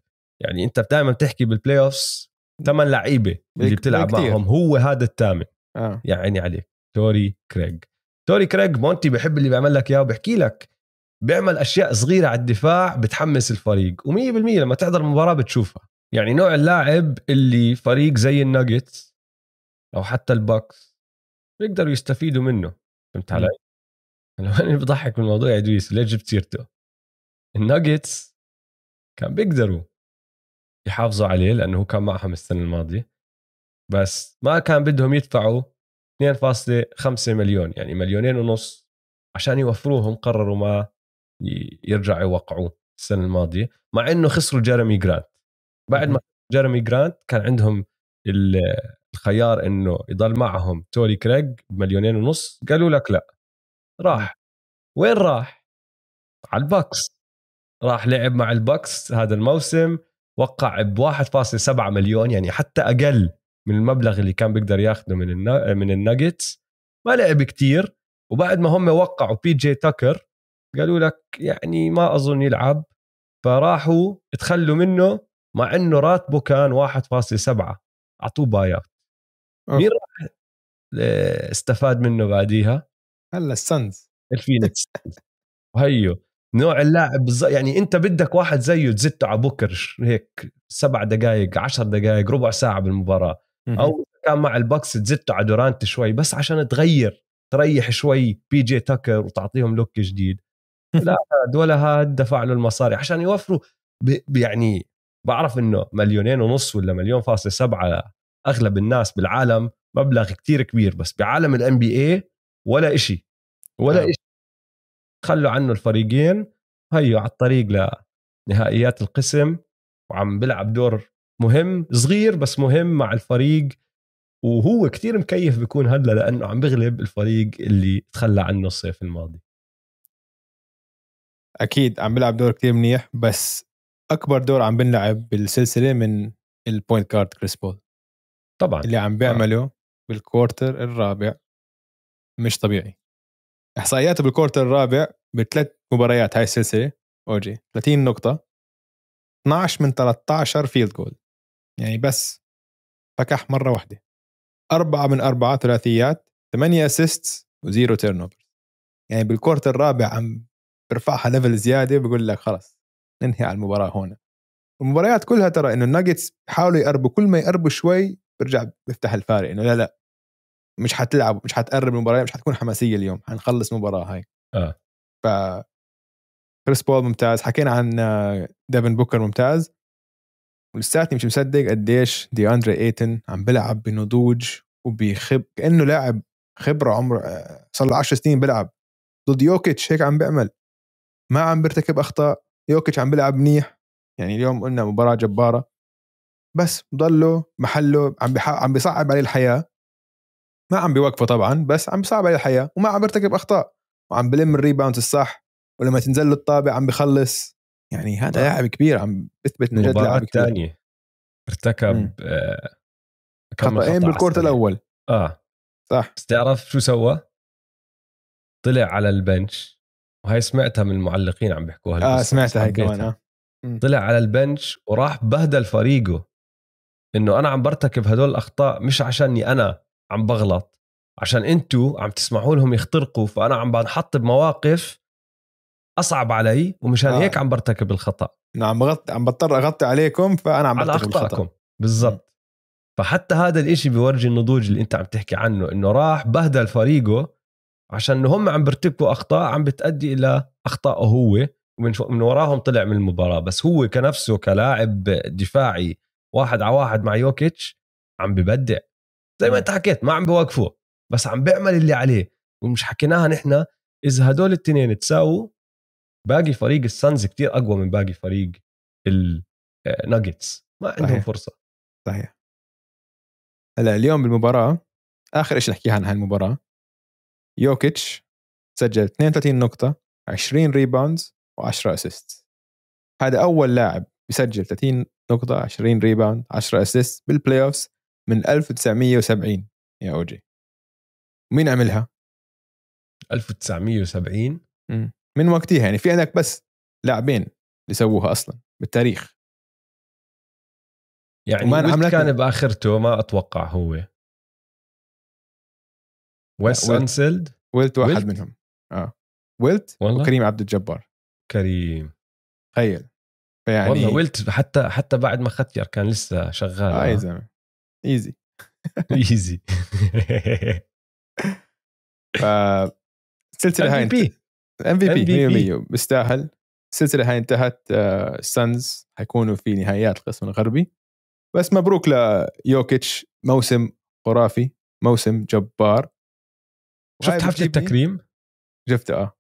يعني انت دائما بتحكي بالبلاي اوفس ثمان لعيبه اللي بتلعب كتير. معهم هو هذا الثامن آه. يعني عليك توري كريج توري كريج مونتي بحب اللي بيعمل لك اياه وبحكي لك بيعمل اشياء صغيره على الدفاع بتحمس الفريق و100% لما تحضر المباراه بتشوفها يعني نوع اللاعب اللي فريق زي الناجتس او حتى الباكس بيقدروا يستفيدوا منه فهمت علي؟ انا ماني بضحك من موضوع ادويس ليش جبت سيرته؟ الناجتس كان بيقدروا يحافظوا عليه لانه هو كان معهم السنه الماضيه بس ما كان بدهم يدفعوا 2.5 مليون يعني مليونين ونص عشان يوفروهم قرروا ما يرجعوا يوقعوه السنه الماضيه مع انه خسروا جيرمي جرانت بعد ما جيرمي جرانت كان عندهم الخيار انه يضل معهم توري كريج بمليونين ونص قالوا لك لا راح وين راح؟ على الباكس راح لعب مع الباكس هذا الموسم وقع ب 1.7 مليون يعني حتى اقل من المبلغ اللي كان بيقدر ياخده من من الناجتس ما لعب كتير وبعد ما هم وقعوا بي جي تاكر قالوا لك يعني ما اظن يلعب فراحوا تخلوا منه مع انه راتبه كان 1.7 اعطوه بايات مين راح استفاد منه بعديها؟ هلا السنز الفينكس وهيو نوع اللاعب يعني انت بدك واحد زيه تزته على بكر هيك سبع دقائق عشر دقائق ربع ساعه بالمباراه او كان مع البكس تزته على دورانت شوي بس عشان تغير تريح شوي بي جي تاكر وتعطيهم لوك جديد لا دول هاد دفع له المصاري عشان يوفروا يعني بعرف انه مليونين ونص ولا مليون فاصل سبعه اغلب الناس بالعالم مبلغ كتير كبير بس بعالم الان بي اي ولا إشي ولا آه. إشي خلوا عنه الفريقين هيو على الطريق لنهائيات القسم وعم بلعب دور مهم صغير بس مهم مع الفريق وهو كتير مكيف بيكون هلا لانه عم بغلب الفريق اللي تخلى عنه الصيف الماضي اكيد عم بيلعب دور كتير منيح بس اكبر دور عم بنلعب بالسلسله من البوينت كارد كريس بول طبعا اللي عم بيعمله آه. بالكورتر الرابع مش طبيعي احصائياته بالكورتر الرابع بثلاث مباريات هاي السلسله اوجي 30 نقطه 12 من 13 فيلد جول يعني بس فكح مره واحده أربعة من أربعة ثلاثيات ثمانية أسيست وزيرو تيرن يعني بالكورت الرابع عم برفعها ليفل زياده بقول لك خلص ننهي على المباراه هون المباريات كلها ترى انه الناجتس بحاولوا يقربوا كل ما يقربوا شوي برجع بيفتح الفارق انه لا لا مش حتلعب مش حتقرب المباراه مش حتكون حماسيه اليوم حنخلص المباراه هاي اه ف كريس بول ممتاز حكينا عن ديفن بوكر ممتاز ولساتني مش مصدق قديش دي اندري ايتن عم بلعب بنضوج وبخب كانه لاعب خبره عمره آه، صار له 10 سنين بلعب ضد يوكيتش هيك عم بيعمل ما عم بيرتكب اخطاء يوكيتش عم بيلعب منيح يعني اليوم قلنا مباراه جباره بس ضله محله عم عم بيصعب عليه الحياه ما عم بيوقفه طبعا بس عم بيصعب عليه الحياه وما عم بيرتكب اخطاء وعم بلم الريباوند الصح ولما تنزل له الطابه عم بخلص يعني هذا لاعب كبير عم بثبت انه جد لاعب كبير ثانيه ارتكب آه، خطأين بالكورت الاول اه صح بس تعرف شو سوى؟ طلع على البنش وهي سمعتها من المعلقين عم بيحكوها اه سمعتها هي كمان اه طلع على البنش وراح بهدل فريقه انه انا عم برتكب هدول الاخطاء مش عشاني انا عم بغلط عشان انتو عم تسمحوا لهم يخترقوا فانا عم بنحط بمواقف اصعب علي ومشان آه. هيك عم برتكب الخطا نعم عم عم بضطر اغطي عليكم فانا عم برتكب على اخطائكم بالضبط فحتى هذا الإشي بيورجي النضوج اللي انت عم تحكي عنه انه راح بهدل فريقه عشان هم عم بيرتكبوا اخطاء عم بتادي الى اخطاء هو ومن من وراهم طلع من المباراه بس هو كنفسه كلاعب دفاعي واحد على واحد مع يوكيتش عم ببدع زي ما انت حكيت ما عم بوقفوه بس عم بيعمل اللي عليه ومش حكيناها نحن اذا هدول التنين تساووا باقي فريق السانز كتير اقوى من باقي فريق الناجتس آه، ما عندهم صحيح. فرصه صحيح هلا اليوم بالمباراه اخر شيء نحكيها عن هاي المباراه يوكيتش سجل 32 نقطة 20 ريباوندز و10 اسيست هذا أول لاعب بسجل 30 نقطة 20 ريباوند 10 اسيست بالبلاي اوفز من 1970 يا اوجي مين عملها؟ 1970 من وقتها يعني في عندك بس لاعبين اللي سووها اصلا بالتاريخ يعني ما كان باخرته ما اتوقع هو ويس انسلد ويلت واحد ويلت؟ منهم اه ويلت والله؟ وكريم عبد الجبار كريم تخيل فيعني والله ويلت حتى حتى بعد ما ختير كان لسه شغال اه يا زلمه ايزي ايزي السلسله هاي ام في بي بي مستاهل السلسله هاي انتهت السنز آه، حيكونوا في نهائيات القسم الغربي بس مبروك ليوكيتش موسم خرافي موسم جبار شفت طيب، حفله التكريم؟ شفت اه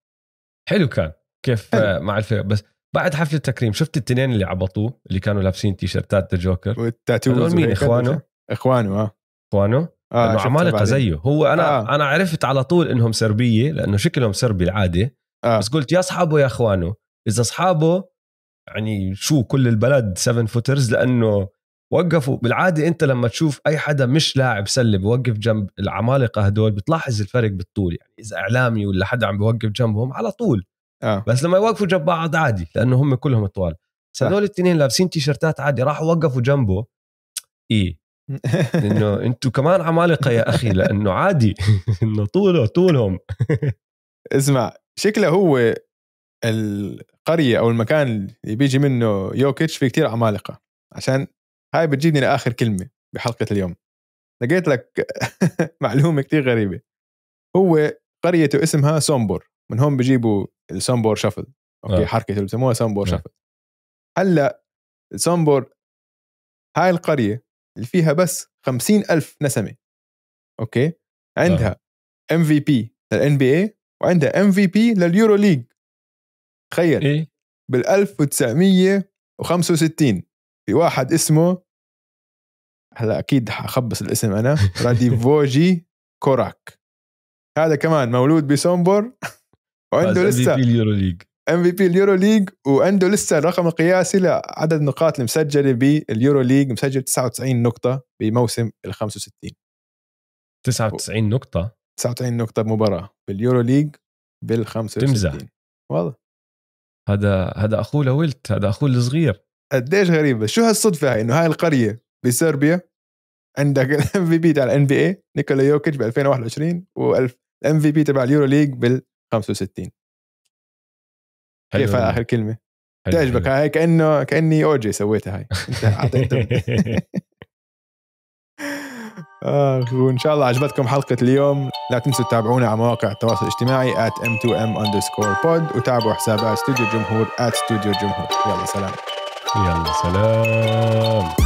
حلو كان كيف آه، حلو. مع الفريق بس بعد حفله التكريم شفت التنين اللي عبطوه اللي كانوا لابسين تيشرتات الجوكر والتاتوز مين اخوانه؟ اخوانه اه اخوانه آه عمالقه زيه هو انا آه. انا عرفت على طول انهم سربيه لانه شكلهم سربي العاده آه. بس قلت يا اصحابه يا اخوانه اذا اصحابه يعني شو كل البلد 7 فوترز لانه وقفوا بالعاده انت لما تشوف اي حدا مش لاعب سله بوقف جنب العمالقه هدول بتلاحظ الفرق بالطول يعني اذا اعلامي ولا حدا عم بوقف جنبهم على طول آه. بس لما يوقفوا جنب بعض عادي لانه هم كلهم طوال بس هدول الاثنين لابسين تيشرتات عادي راحوا وقفوا جنبه ايه انه انتم كمان عمالقه يا اخي لانه عادي انه طوله طولهم اسمع شكله هو القريه او المكان اللي بيجي منه يوكيتش في كتير عمالقه عشان هاي بتجيبني لاخر كلمه بحلقه اليوم لقيت لك معلومه كتير غريبه هو قريته اسمها سومبور من هون بجيبوا السومبور شفل اوكي آه. حركه اللي بسموها سومبور نعم. شفل هلا سومبور هاي القريه اللي فيها بس خمسين ألف نسمه اوكي عندها ام في بي للان بي اي وعندها ام في بي لليورو ليج تخيل إيه؟ بال 1965 في واحد اسمه هلا اكيد حخبص الاسم انا راديفوجي كوراك هذا كمان مولود بسومبور وعنده لسه ام في بي اليورو ليج ام في بي اليورو ليج وعنده لسه الرقم القياسي لعدد النقاط المسجله باليورو ليج مسجل 99 نقطه بموسم ال 65 99 نقطه 99 نقطه بمباراه باليورو ليج بال 65 تمزح والله هذا هذا اخوه لويلت هذا اخوه الصغير قديش غريبه شو هالصدفه هاي انه هاي القريه بصربيا عندك الام في بي تاع الان بي اي نيكولا يوكيتش ب 2021 والام في بي تبع اليورو ليج بال 65 كيف هاي اخر كلمه؟ تعجبك هاي كانه كاني اوجي سويتها هاي انت اعطيته اخ وان شاء الله عجبتكم حلقه اليوم لا تنسوا تتابعونا على مواقع التواصل الاجتماعي at m2m underscore pod وتابعوا حسابات استوديو الجمهور at studio الجمهور يلا سلام يلا سلام